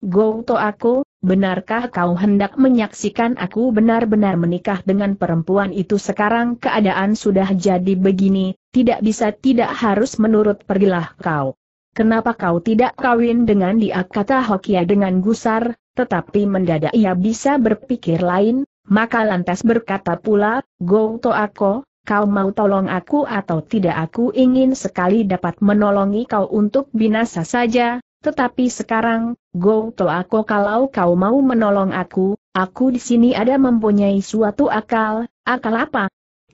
Gouto aku, benarkah kau hendak menyaksikan aku benar-benar menikah dengan perempuan itu sekarang keadaan sudah jadi begini, tidak bisa tidak harus menurut pergilah kau. Kenapa kau tidak kawin dengan dia kata Hokia dengan gusar, tetapi mendadak ia bisa berpikir lain, maka lantas berkata pula, Goto aku kau mau tolong aku atau tidak aku ingin sekali dapat menolongi kau untuk binasa saja, tetapi sekarang, go to aku kalau kau mau menolong aku, aku di sini ada mempunyai suatu akal, akal apa?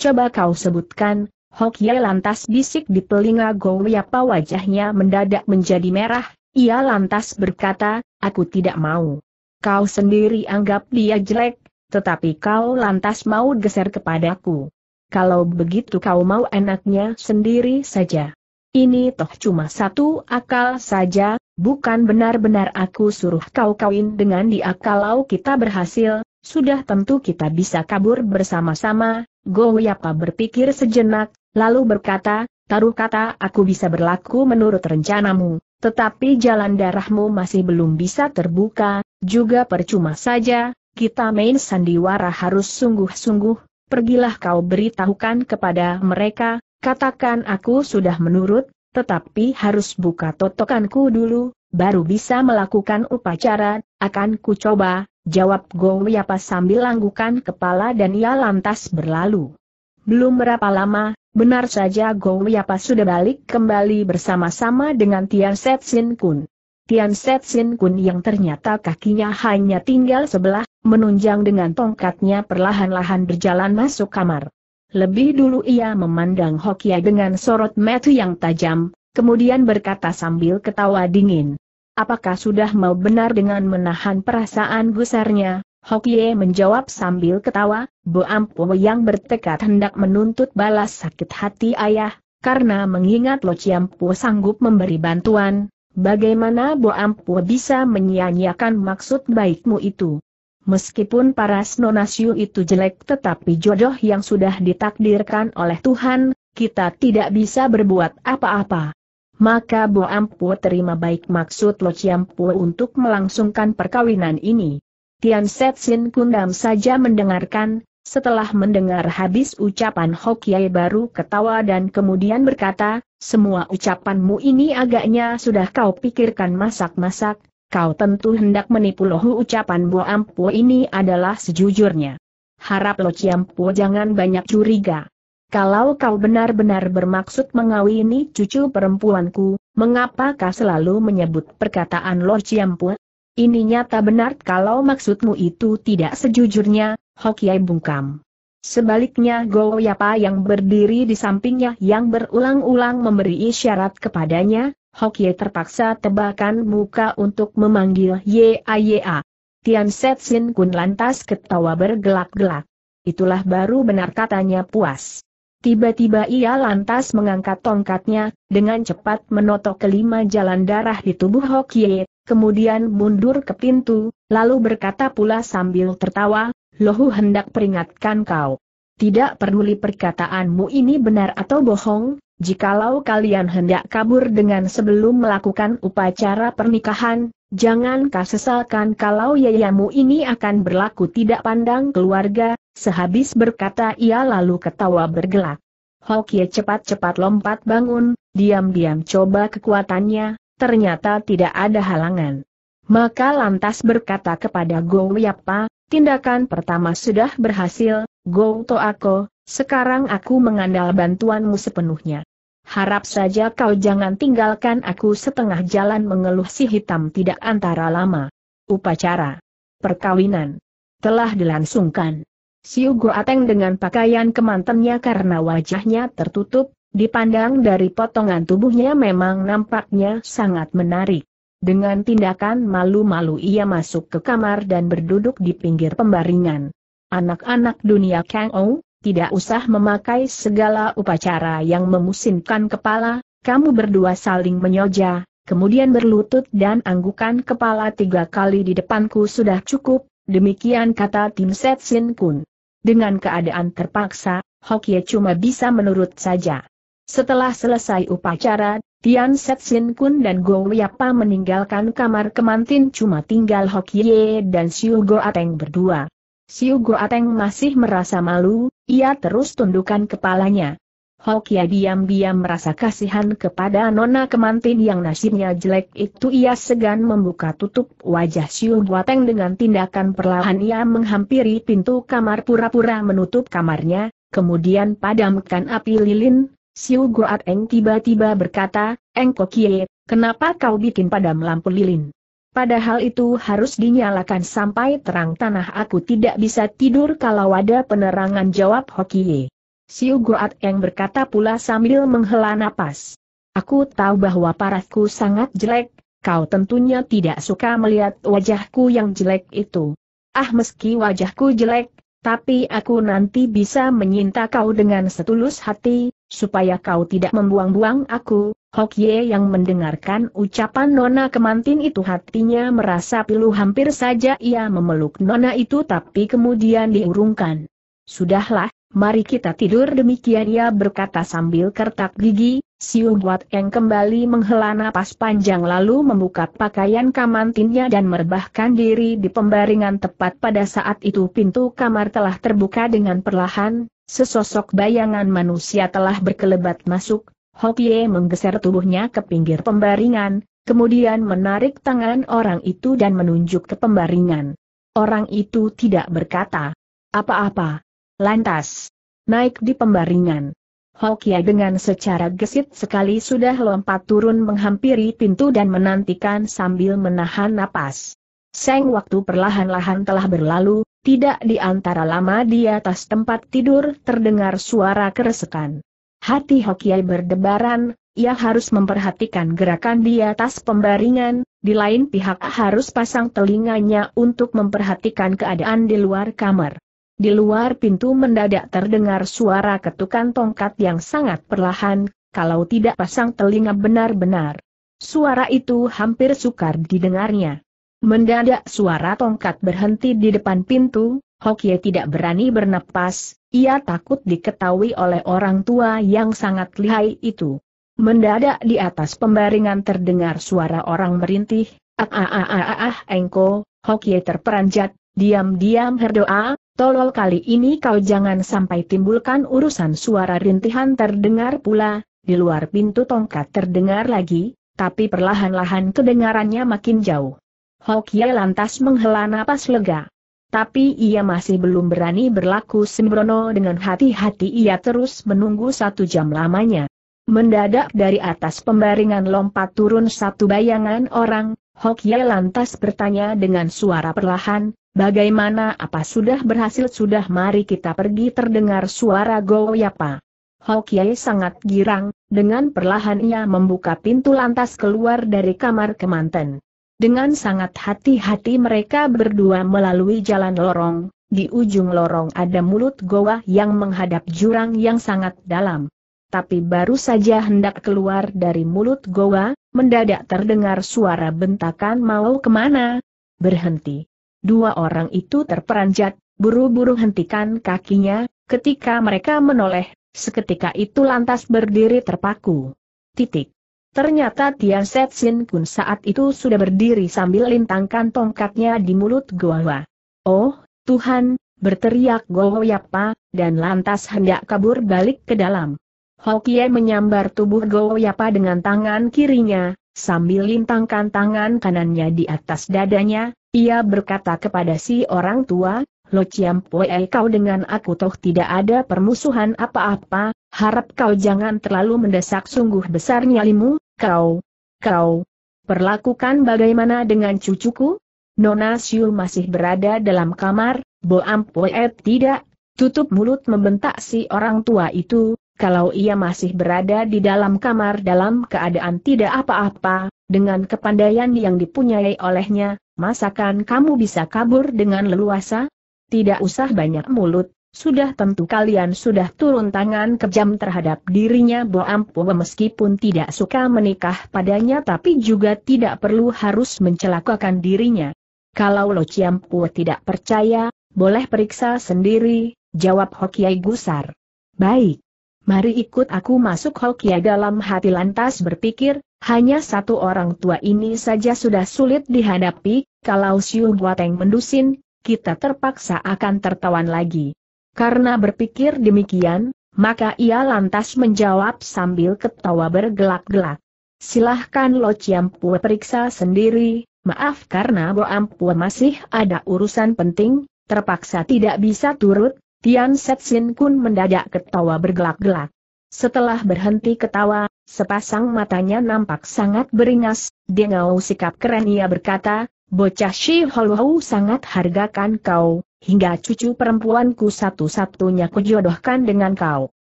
Coba kau sebutkan, Hokye lantas bisik di telinga Go Apa wajahnya mendadak menjadi merah, ia lantas berkata, aku tidak mau. Kau sendiri anggap dia jelek, tetapi kau lantas mau geser kepadaku kalau begitu kau mau enaknya sendiri saja. Ini toh cuma satu akal saja, bukan benar-benar aku suruh kau kawin dengan dia kalau kita berhasil, sudah tentu kita bisa kabur bersama-sama, Goyapa berpikir sejenak, lalu berkata, taruh kata aku bisa berlaku menurut rencanamu, tetapi jalan darahmu masih belum bisa terbuka, juga percuma saja, kita main sandiwara harus sungguh-sungguh, pergilah kau beritahukan kepada mereka, katakan aku sudah menurut, tetapi harus buka totokanku dulu, baru bisa melakukan upacara, akan ku coba, jawab Gowiapa sambil langgukan kepala dan ia lantas berlalu. Belum berapa lama, benar saja Gowiapa sudah balik kembali bersama-sama dengan Tian Setsin Kun. Tian Setsin Kun yang ternyata kakinya hanya tinggal sebelah, menunjang dengan tongkatnya perlahan-lahan berjalan masuk kamar. Lebih dulu ia memandang Hokia dengan sorot metu yang tajam, kemudian berkata sambil ketawa dingin. Apakah sudah mau benar dengan menahan perasaan gusarnya? Hokie menjawab sambil ketawa, Bo Ampo yang bertekad hendak menuntut balas sakit hati ayah, karena mengingat Lo Chiampo sanggup memberi bantuan, Bagaimana Bo Boampu bisa menyia-nyiakan maksud baikmu itu? Meskipun paras nonasyu itu jelek tetapi jodoh yang sudah ditakdirkan oleh Tuhan, kita tidak bisa berbuat apa-apa. Maka Bo Boampu terima baik maksud Lo Chiampu untuk melangsungkan perkawinan ini. Tian Sin Kundam saja mendengarkan, setelah mendengar habis ucapan Hokiai baru ketawa dan kemudian berkata, semua ucapanmu ini agaknya sudah kau pikirkan masak-masak, kau tentu hendak menipu lohu ucapan Bu Ampu ini adalah sejujurnya. Harap Lo Ciampu jangan banyak curiga. Kalau kau benar-benar bermaksud mengawini cucu perempuanku, mengapa kau selalu menyebut perkataan Lo Ciampu? Ini nyata benar kalau maksudmu itu tidak sejujurnya, Hokiai bungkam. Sebaliknya Goyapa Yapa yang berdiri di sampingnya yang berulang-ulang memberi isyarat kepadanya, Hokie terpaksa tebakan muka untuk memanggil Yaya. Tian Setsin Kun lantas ketawa bergelak-gelak. Itulah baru benar katanya puas. Tiba-tiba ia lantas mengangkat tongkatnya, dengan cepat menotok kelima jalan darah di tubuh Hokie, kemudian mundur ke pintu, lalu berkata pula sambil tertawa, Lohu hendak peringatkan kau. Tidak peduli perkataanmu ini benar atau bohong, jikalau kalian hendak kabur dengan sebelum melakukan upacara pernikahan, jangan kau sesalkan kalau yayamu ini akan berlaku tidak pandang keluarga, sehabis berkata ia lalu ketawa bergelak. Hokie cepat-cepat lompat bangun, diam-diam coba kekuatannya, ternyata tidak ada halangan maka lantas berkata kepada Go Yapa, tindakan pertama sudah berhasil, Go Toako, sekarang aku mengandal bantuanmu sepenuhnya. Harap saja kau jangan tinggalkan aku setengah jalan mengeluh si hitam tidak antara lama. Upacara. Perkawinan. Telah dilangsungkan. Siu Ugo Ateng dengan pakaian kemantannya karena wajahnya tertutup, dipandang dari potongan tubuhnya memang nampaknya sangat menarik. Dengan tindakan malu-malu ia masuk ke kamar dan berduduk di pinggir pembaringan. Anak-anak dunia Kang Ou, tidak usah memakai segala upacara yang memusingkan kepala, kamu berdua saling menyoja, kemudian berlutut dan anggukan kepala tiga kali di depanku sudah cukup, demikian kata Tim Setsin Kun. Dengan keadaan terpaksa, Hokie cuma bisa menurut saja. Setelah selesai upacara, Tian Setsin Kun dan Go Yapa meninggalkan kamar kemantin cuma tinggal Hokie dan Siu Go Ateng berdua. Siu Go Ateng masih merasa malu, ia terus tundukkan kepalanya. Ye diam-diam merasa kasihan kepada nona kemantin yang nasibnya jelek itu ia segan membuka tutup wajah Siu Ateng dengan tindakan perlahan ia menghampiri pintu kamar pura-pura menutup kamarnya, kemudian padamkan api lilin, Siu Goat Eng tiba-tiba berkata, eng kokiye, kenapa kau bikin padam lampu lilin? Padahal itu harus dinyalakan sampai terang tanah aku tidak bisa tidur kalau ada penerangan jawab Hokie. Siu Goat Eng berkata pula sambil menghela napas. Aku tahu bahwa parasku sangat jelek, kau tentunya tidak suka melihat wajahku yang jelek itu. Ah meski wajahku jelek, tapi aku nanti bisa menyinta kau dengan setulus hati, supaya kau tidak membuang-buang aku, Hokye yang mendengarkan ucapan Nona Kemantin itu hatinya merasa pilu hampir saja ia memeluk Nona itu tapi kemudian diurungkan. Sudahlah, mari kita tidur demikian ia berkata sambil kertak gigi, Siu Guat Eng kembali menghela napas panjang lalu membuka pakaian kamantinnya dan merebahkan diri di pembaringan tepat pada saat itu pintu kamar telah terbuka dengan perlahan, Sesosok bayangan manusia telah berkelebat masuk, Hopie menggeser tubuhnya ke pinggir pembaringan, kemudian menarik tangan orang itu dan menunjuk ke pembaringan. Orang itu tidak berkata apa-apa. Lantas, naik di pembaringan. Hokia dengan secara gesit sekali sudah lompat turun menghampiri pintu dan menantikan sambil menahan napas. Seng waktu perlahan-lahan telah berlalu, tidak di antara lama di atas tempat tidur terdengar suara keresekan. Hati Hokiai berdebaran, ia harus memperhatikan gerakan di atas pembaringan, di lain pihak harus pasang telinganya untuk memperhatikan keadaan di luar kamar. Di luar pintu mendadak terdengar suara ketukan tongkat yang sangat perlahan, kalau tidak pasang telinga benar-benar. Suara itu hampir sukar didengarnya. Mendadak suara tongkat berhenti di depan pintu, Hokie tidak berani bernapas, ia takut diketahui oleh orang tua yang sangat lihai itu. Mendadak di atas pembaringan terdengar suara orang merintih, ah ah ah ah ah, ah engko, Hokie terperanjat, diam-diam berdoa, tolol kali ini kau jangan sampai timbulkan urusan suara rintihan terdengar pula, di luar pintu tongkat terdengar lagi, tapi perlahan-lahan kedengarannya makin jauh. Hokia lantas menghela napas lega. Tapi ia masih belum berani berlaku sembrono dengan hati-hati ia terus menunggu satu jam lamanya. Mendadak dari atas pembaringan lompat turun satu bayangan orang, Hokia lantas bertanya dengan suara perlahan, bagaimana apa sudah berhasil sudah mari kita pergi terdengar suara goyapa. Hokia sangat girang, dengan perlahan ia membuka pintu lantas keluar dari kamar kemanten. Dengan sangat hati-hati mereka berdua melalui jalan lorong, di ujung lorong ada mulut goa yang menghadap jurang yang sangat dalam. Tapi baru saja hendak keluar dari mulut goa, mendadak terdengar suara bentakan mau kemana? Berhenti. Dua orang itu terperanjat, buru-buru hentikan kakinya, ketika mereka menoleh, seketika itu lantas berdiri terpaku. Titik. Ternyata Tian Sin Kun saat itu sudah berdiri sambil lintangkan tongkatnya di mulut Goa. Oh, Tuhan, berteriak Yapah, dan lantas hendak kabur balik ke dalam. Hokie menyambar tubuh Yapah dengan tangan kirinya, sambil lintangkan tangan kanannya di atas dadanya, ia berkata kepada si orang tua, Lo Chiam Pue kau dengan aku toh tidak ada permusuhan apa-apa, harap kau jangan terlalu mendesak sungguh besar nyalimu, Kau, kau, perlakukan bagaimana dengan cucuku? Nona Siu masih berada dalam kamar, Bo Ampoet eh, tidak, tutup mulut membentak si orang tua itu, kalau ia masih berada di dalam kamar dalam keadaan tidak apa-apa, dengan kepandaian yang dipunyai olehnya, masakan kamu bisa kabur dengan leluasa? Tidak usah banyak mulut, sudah tentu kalian sudah turun tangan kejam terhadap dirinya Bo Ampo meskipun tidak suka menikah padanya tapi juga tidak perlu harus mencelakakan dirinya. Kalau Lo Ciampu tidak percaya, boleh periksa sendiri, jawab Hokiai Gusar. Baik. Mari ikut aku masuk Hokiai dalam hati lantas berpikir, hanya satu orang tua ini saja sudah sulit dihadapi, kalau Siu Guateng mendusin, kita terpaksa akan tertawan lagi. Karena berpikir demikian, maka ia lantas menjawab sambil ketawa bergelak-gelak. Silahkan Lo Ciampue periksa sendiri, maaf karena Bo Ampue masih ada urusan penting, terpaksa tidak bisa turut, Tian Setsin Kun mendadak ketawa bergelak-gelak. Setelah berhenti ketawa, sepasang matanya nampak sangat beringas, Dengau sikap keren ia berkata, Bocah Shi Holou sangat hargakan kau, hingga cucu perempuanku satu-satunya kujodohkan dengan kau.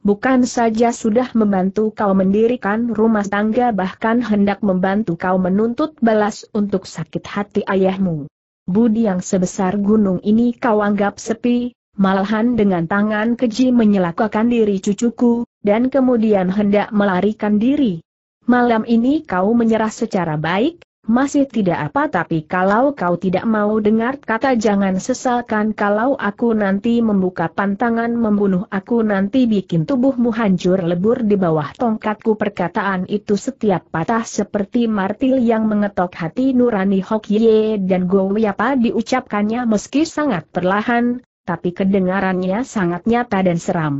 Bukan saja sudah membantu kau mendirikan rumah tangga bahkan hendak membantu kau menuntut balas untuk sakit hati ayahmu. Budi yang sebesar gunung ini kau anggap sepi, malahan dengan tangan keji menyelakakan diri cucuku, dan kemudian hendak melarikan diri. Malam ini kau menyerah secara baik, masih tidak apa tapi kalau kau tidak mau dengar kata jangan sesalkan kalau aku nanti membuka pantangan membunuh aku nanti bikin tubuhmu hancur lebur di bawah tongkatku perkataan itu setiap patah seperti martil yang mengetok hati nurani Hokye dan apa diucapkannya meski sangat perlahan, tapi kedengarannya sangat nyata dan seram.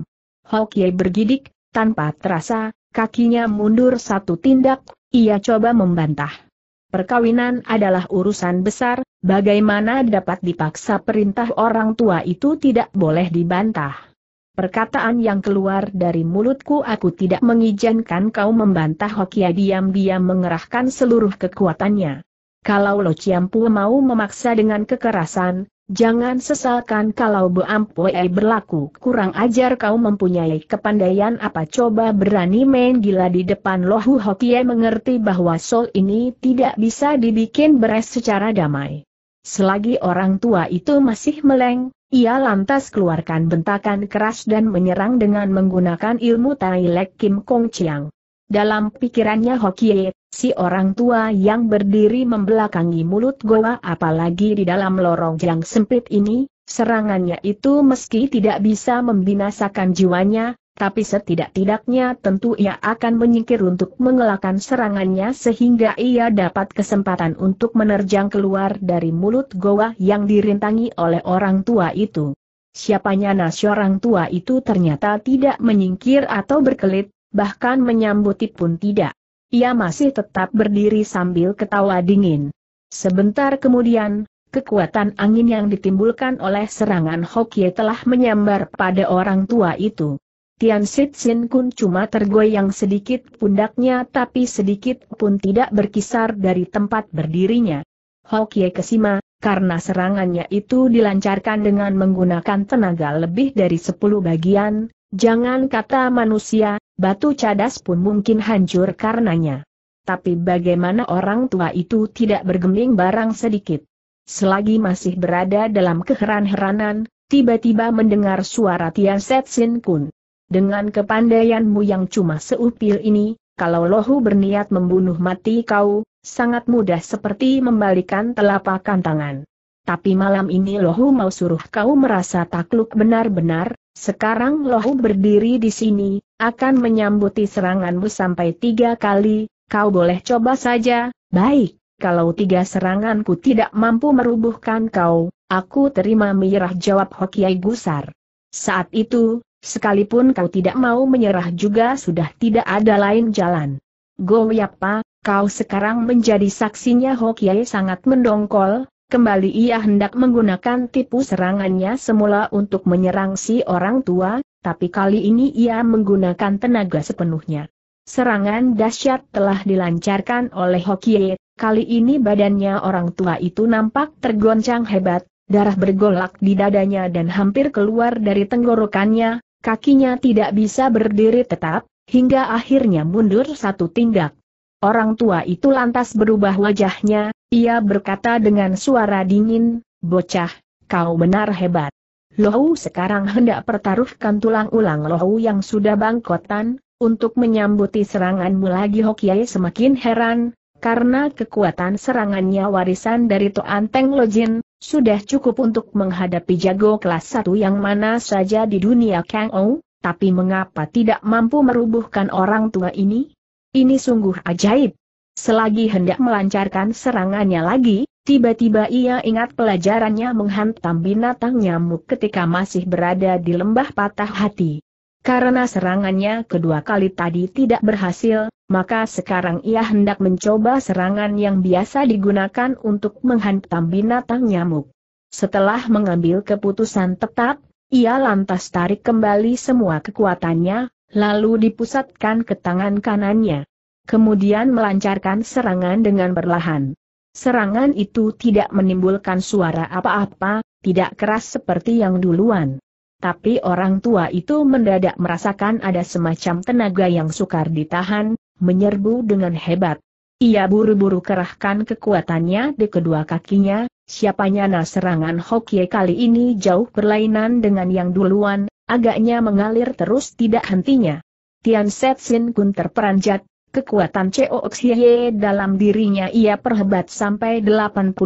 Hokye bergidik, tanpa terasa, kakinya mundur satu tindak, ia coba membantah. Perkawinan adalah urusan besar, bagaimana dapat dipaksa perintah orang tua itu tidak boleh dibantah. Perkataan yang keluar dari mulutku aku tidak mengizinkan kau membantah Hokia diam-diam mengerahkan seluruh kekuatannya. Kalau Lo Chiampu mau memaksa dengan kekerasan, Jangan sesalkan kalau Bu Ampue berlaku kurang ajar kau mempunyai kepandaian apa coba berani main gila di depan lohu Hokie mengerti bahwa Sol ini tidak bisa dibikin beres secara damai. Selagi orang tua itu masih meleng, ia lantas keluarkan bentakan keras dan menyerang dengan menggunakan ilmu Tai Lek Kim Kong Chiang. Dalam pikirannya Hokie, Si orang tua yang berdiri membelakangi mulut goa apalagi di dalam lorong yang sempit ini, serangannya itu meski tidak bisa membinasakan jiwanya, tapi setidak-tidaknya tentu ia akan menyingkir untuk mengelakkan serangannya sehingga ia dapat kesempatan untuk menerjang keluar dari mulut goa yang dirintangi oleh orang tua itu. Siapanya nasi orang tua itu ternyata tidak menyingkir atau berkelit, bahkan menyambuti pun tidak. Ia masih tetap berdiri sambil ketawa dingin. Sebentar kemudian, kekuatan angin yang ditimbulkan oleh serangan Hokie telah menyambar pada orang tua itu. Tian sin Kun cuma tergoyang sedikit pundaknya tapi sedikit pun tidak berkisar dari tempat berdirinya. Hokie Kesima, karena serangannya itu dilancarkan dengan menggunakan tenaga lebih dari 10 bagian, Jangan kata manusia, batu cadas pun mungkin hancur karenanya. Tapi bagaimana orang tua itu tidak bergeming barang sedikit? Selagi masih berada dalam keheran-heranan, tiba-tiba mendengar suara Tian Setsin Kun. Dengan kepandaianmu yang cuma seupil ini, kalau lohu berniat membunuh mati kau, sangat mudah seperti membalikan telapak tangan. Tapi malam ini Lohu mau suruh kau merasa takluk benar-benar, sekarang Lohu berdiri di sini, akan menyambuti seranganmu sampai tiga kali, kau boleh coba saja, baik, kalau tiga seranganku tidak mampu merubuhkan kau, aku terima menyerah jawab Hokiai Gusar. Saat itu, sekalipun kau tidak mau menyerah juga sudah tidak ada lain jalan. Goyapa, kau sekarang menjadi saksinya Hokiai sangat mendongkol, Kembali ia hendak menggunakan tipu serangannya semula untuk menyerang si orang tua, tapi kali ini ia menggunakan tenaga sepenuhnya. Serangan dahsyat telah dilancarkan oleh Hokie, kali ini badannya orang tua itu nampak tergoncang hebat, darah bergolak di dadanya dan hampir keluar dari tenggorokannya, kakinya tidak bisa berdiri tetap, hingga akhirnya mundur satu tindak. Orang tua itu lantas berubah wajahnya, ia berkata dengan suara dingin, bocah, kau benar hebat. Lohu sekarang hendak pertaruhkan tulang ulang Lohu yang sudah bangkotan, untuk menyambuti seranganmu lagi Hokiai semakin heran, karena kekuatan serangannya warisan dari Toan Teng Lojin, sudah cukup untuk menghadapi jago kelas satu yang mana saja di dunia Kang Ou, tapi mengapa tidak mampu merubuhkan orang tua ini? Ini sungguh ajaib. Selagi hendak melancarkan serangannya lagi, tiba-tiba ia ingat pelajarannya menghantam binatang nyamuk ketika masih berada di lembah patah hati. Karena serangannya kedua kali tadi tidak berhasil, maka sekarang ia hendak mencoba serangan yang biasa digunakan untuk menghantam binatang nyamuk. Setelah mengambil keputusan tetap, ia lantas tarik kembali semua kekuatannya, lalu dipusatkan ke tangan kanannya kemudian melancarkan serangan dengan perlahan. Serangan itu tidak menimbulkan suara apa-apa, tidak keras seperti yang duluan. Tapi orang tua itu mendadak merasakan ada semacam tenaga yang sukar ditahan, menyerbu dengan hebat. Ia buru-buru kerahkan kekuatannya di kedua kakinya, siapanya nah serangan Hokie kali ini jauh berlainan dengan yang duluan, agaknya mengalir terus tidak hentinya. Tian Setsin Kun terperanjat, Kekuatan COXY dalam dirinya ia perhebat sampai 80%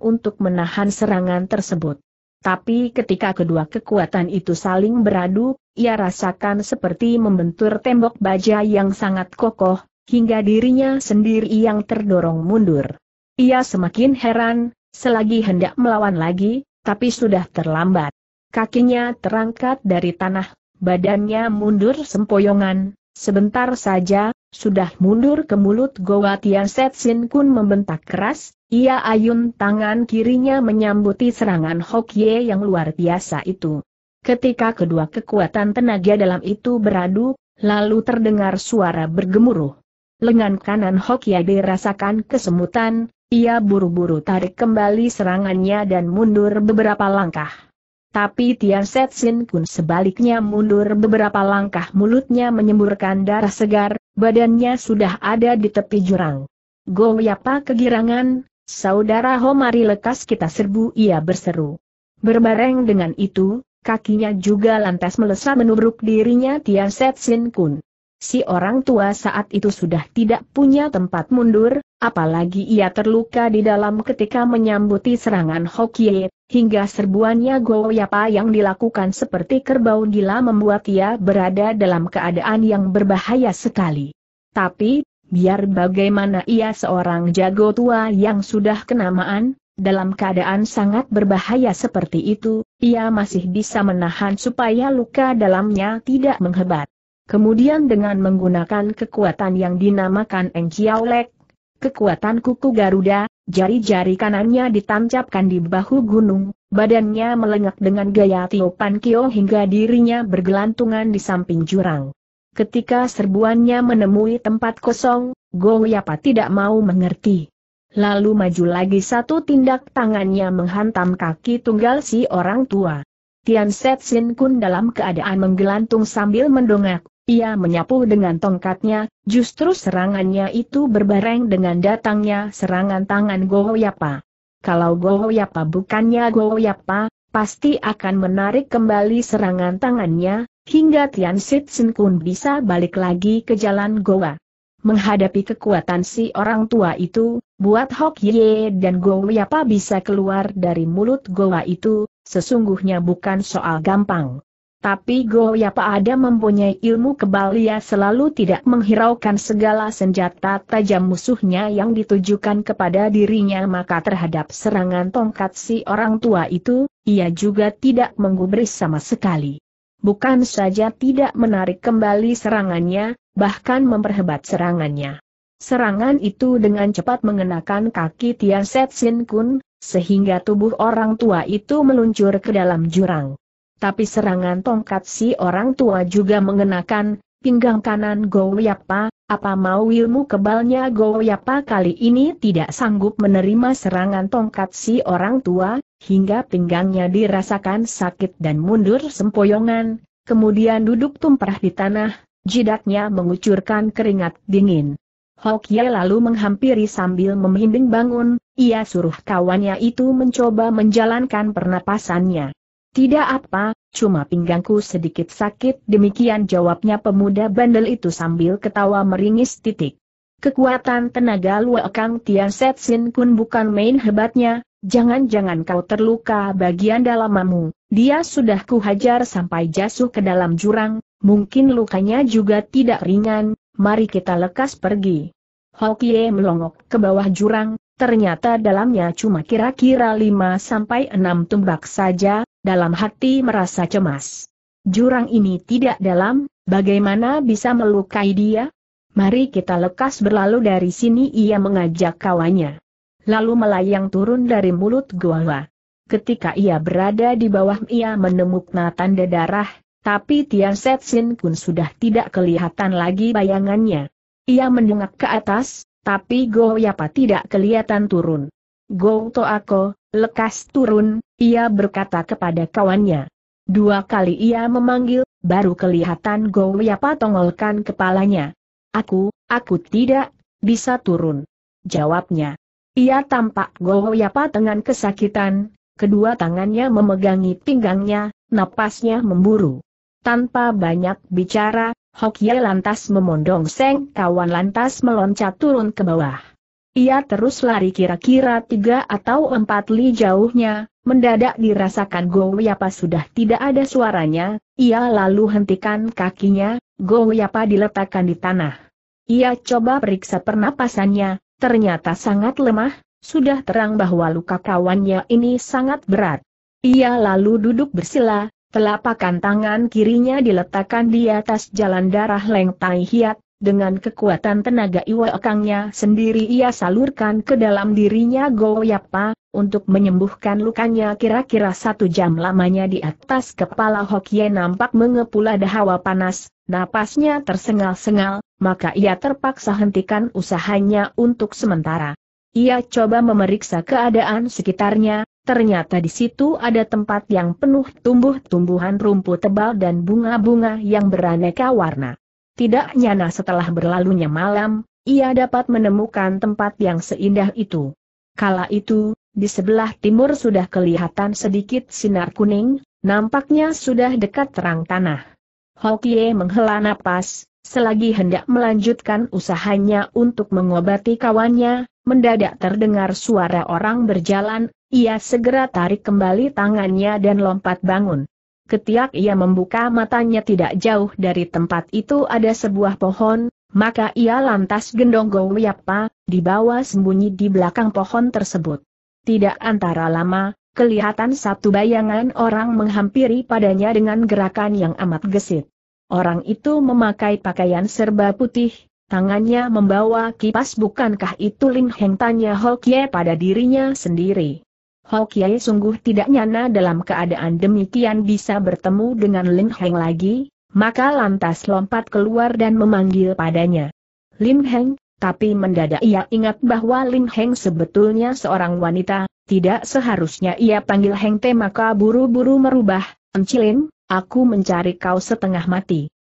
untuk menahan serangan tersebut. Tapi ketika kedua kekuatan itu saling beradu, ia rasakan seperti membentur tembok baja yang sangat kokoh, hingga dirinya sendiri yang terdorong mundur. Ia semakin heran, selagi hendak melawan lagi, tapi sudah terlambat. Kakinya terangkat dari tanah, badannya mundur sempoyongan, sebentar saja, sudah mundur ke mulut Goa Tian Set Kun membentak keras, ia ayun tangan kirinya menyambuti serangan Hokye yang luar biasa itu. Ketika kedua kekuatan tenaga dalam itu beradu, lalu terdengar suara bergemuruh. Lengan kanan Hokye dirasakan kesemutan, ia buru-buru tarik kembali serangannya dan mundur beberapa langkah. Tapi Tian Set Kun sebaliknya mundur beberapa langkah mulutnya menyemburkan darah segar, Badannya sudah ada di tepi jurang. Goyapa kegirangan, saudara Homari lekas kita serbu ia berseru. Berbareng dengan itu, kakinya juga lantas melesat menubruk dirinya Tia Set Sin Kun. Si orang tua saat itu sudah tidak punya tempat mundur, apalagi ia terluka di dalam ketika menyambuti serangan Hokie, hingga serbuannya Goyapa yang dilakukan seperti kerbau gila membuat ia berada dalam keadaan yang berbahaya sekali. Tapi, biar bagaimana ia seorang jago tua yang sudah kenamaan, dalam keadaan sangat berbahaya seperti itu, ia masih bisa menahan supaya luka dalamnya tidak menghebat. Kemudian dengan menggunakan kekuatan yang dinamakan Eng Lek, kekuatan kuku Garuda, jari-jari kanannya ditancapkan di bahu gunung, badannya melengak dengan gaya Tio Pan Kio hingga dirinya bergelantungan di samping jurang. Ketika serbuannya menemui tempat kosong, Yapa tidak mau mengerti. Lalu maju lagi satu tindak tangannya menghantam kaki tunggal si orang tua. Tian Setsin Kun dalam keadaan menggelantung sambil mendongak, ia menyapu dengan tongkatnya, justru serangannya itu berbareng dengan datangnya serangan tangan Goyapa. Kalau Goyapa bukannya Goyapa, pasti akan menarik kembali serangan tangannya, hingga Tian Sit Sin Kun bisa balik lagi ke jalan Goa. Menghadapi kekuatan si orang tua itu, buat Hok Ye dan Goyapa bisa keluar dari mulut Goa itu, sesungguhnya bukan soal gampang. Tapi Goyapa ada mempunyai ilmu kebal ia selalu tidak menghiraukan segala senjata tajam musuhnya yang ditujukan kepada dirinya maka terhadap serangan tongkat si orang tua itu, ia juga tidak menggubris sama sekali. Bukan saja tidak menarik kembali serangannya, bahkan memperhebat serangannya. Serangan itu dengan cepat mengenakan kaki Tian Setsin Kun, sehingga tubuh orang tua itu meluncur ke dalam jurang tapi serangan tongkat si orang tua juga mengenakan, pinggang kanan Goyapa, apa mau ilmu kebalnya Goyapa kali ini tidak sanggup menerima serangan tongkat si orang tua, hingga pinggangnya dirasakan sakit dan mundur sempoyongan, kemudian duduk tumpah di tanah, jidatnya mengucurkan keringat dingin. Hokye lalu menghampiri sambil memhinding bangun, ia suruh kawannya itu mencoba menjalankan pernapasannya. Tidak apa, cuma pinggangku sedikit sakit demikian jawabnya pemuda bandel itu sambil ketawa meringis titik. Kekuatan tenaga luakang Tian Setsin Kun bukan main hebatnya, jangan-jangan kau terluka bagian dalamamu, dia sudah kuhajar sampai jasuh ke dalam jurang, mungkin lukanya juga tidak ringan, mari kita lekas pergi. Hokie melongok ke bawah jurang, ternyata dalamnya cuma kira-kira 5 sampai 6 tumbak saja, dalam hati merasa cemas. Jurang ini tidak dalam, bagaimana bisa melukai dia? Mari kita lekas berlalu dari sini ia mengajak kawannya. Lalu melayang turun dari mulut gua. Ketika ia berada di bawah ia menemukan tanda darah, tapi Tian Setsin pun sudah tidak kelihatan lagi bayangannya. Ia mendongak ke atas, tapi Goyapa tidak kelihatan turun. Go Toako, Lekas turun, ia berkata kepada kawannya. Dua kali ia memanggil, baru kelihatan Yapa patongolkan kepalanya. Aku, aku tidak bisa turun. Jawabnya. Ia tampak Yapa dengan kesakitan, kedua tangannya memegangi pinggangnya, napasnya memburu. Tanpa banyak bicara, Hokye lantas memondong seng kawan lantas meloncat turun ke bawah. Ia terus lari kira-kira tiga atau empat li jauhnya, mendadak dirasakan Go Yapa sudah tidak ada suaranya, ia lalu hentikan kakinya, Go Yapa diletakkan di tanah. Ia coba periksa pernapasannya, ternyata sangat lemah, sudah terang bahwa luka kawannya ini sangat berat. Ia lalu duduk bersila, telapakan tangan kirinya diletakkan di atas jalan darah Leng Tai Hiat, dengan kekuatan tenaga iwakangnya sendiri ia salurkan ke dalam dirinya Goyapa, untuk menyembuhkan lukanya kira-kira satu jam lamanya di atas kepala Hokie nampak mengepulah hawa panas, napasnya tersengal-sengal, maka ia terpaksa hentikan usahanya untuk sementara. Ia coba memeriksa keadaan sekitarnya, ternyata di situ ada tempat yang penuh tumbuh-tumbuhan rumput tebal dan bunga-bunga yang beraneka warna. Tidak nyana setelah berlalunya malam, ia dapat menemukan tempat yang seindah itu. Kala itu, di sebelah timur sudah kelihatan sedikit sinar kuning, nampaknya sudah dekat terang tanah. Hokie menghela napas, selagi hendak melanjutkan usahanya untuk mengobati kawannya, mendadak terdengar suara orang berjalan, ia segera tarik kembali tangannya dan lompat bangun. Ketiak ia membuka matanya tidak jauh dari tempat itu ada sebuah pohon, maka ia lantas gendong Gowiapa, dibawa sembunyi di belakang pohon tersebut. Tidak antara lama, kelihatan satu bayangan orang menghampiri padanya dengan gerakan yang amat gesit. Orang itu memakai pakaian serba putih, tangannya membawa kipas bukankah itu Lin Heng tanya Hokie pada dirinya sendiri. Kiai sungguh tidak nyana dalam keadaan demikian bisa bertemu dengan Lin Heng lagi, maka lantas lompat keluar dan memanggil padanya. Lin Heng, tapi mendadak ia ingat bahwa Lin Heng sebetulnya seorang wanita, tidak seharusnya ia panggil Heng Te maka buru-buru merubah, Encilin, aku mencari kau setengah mati.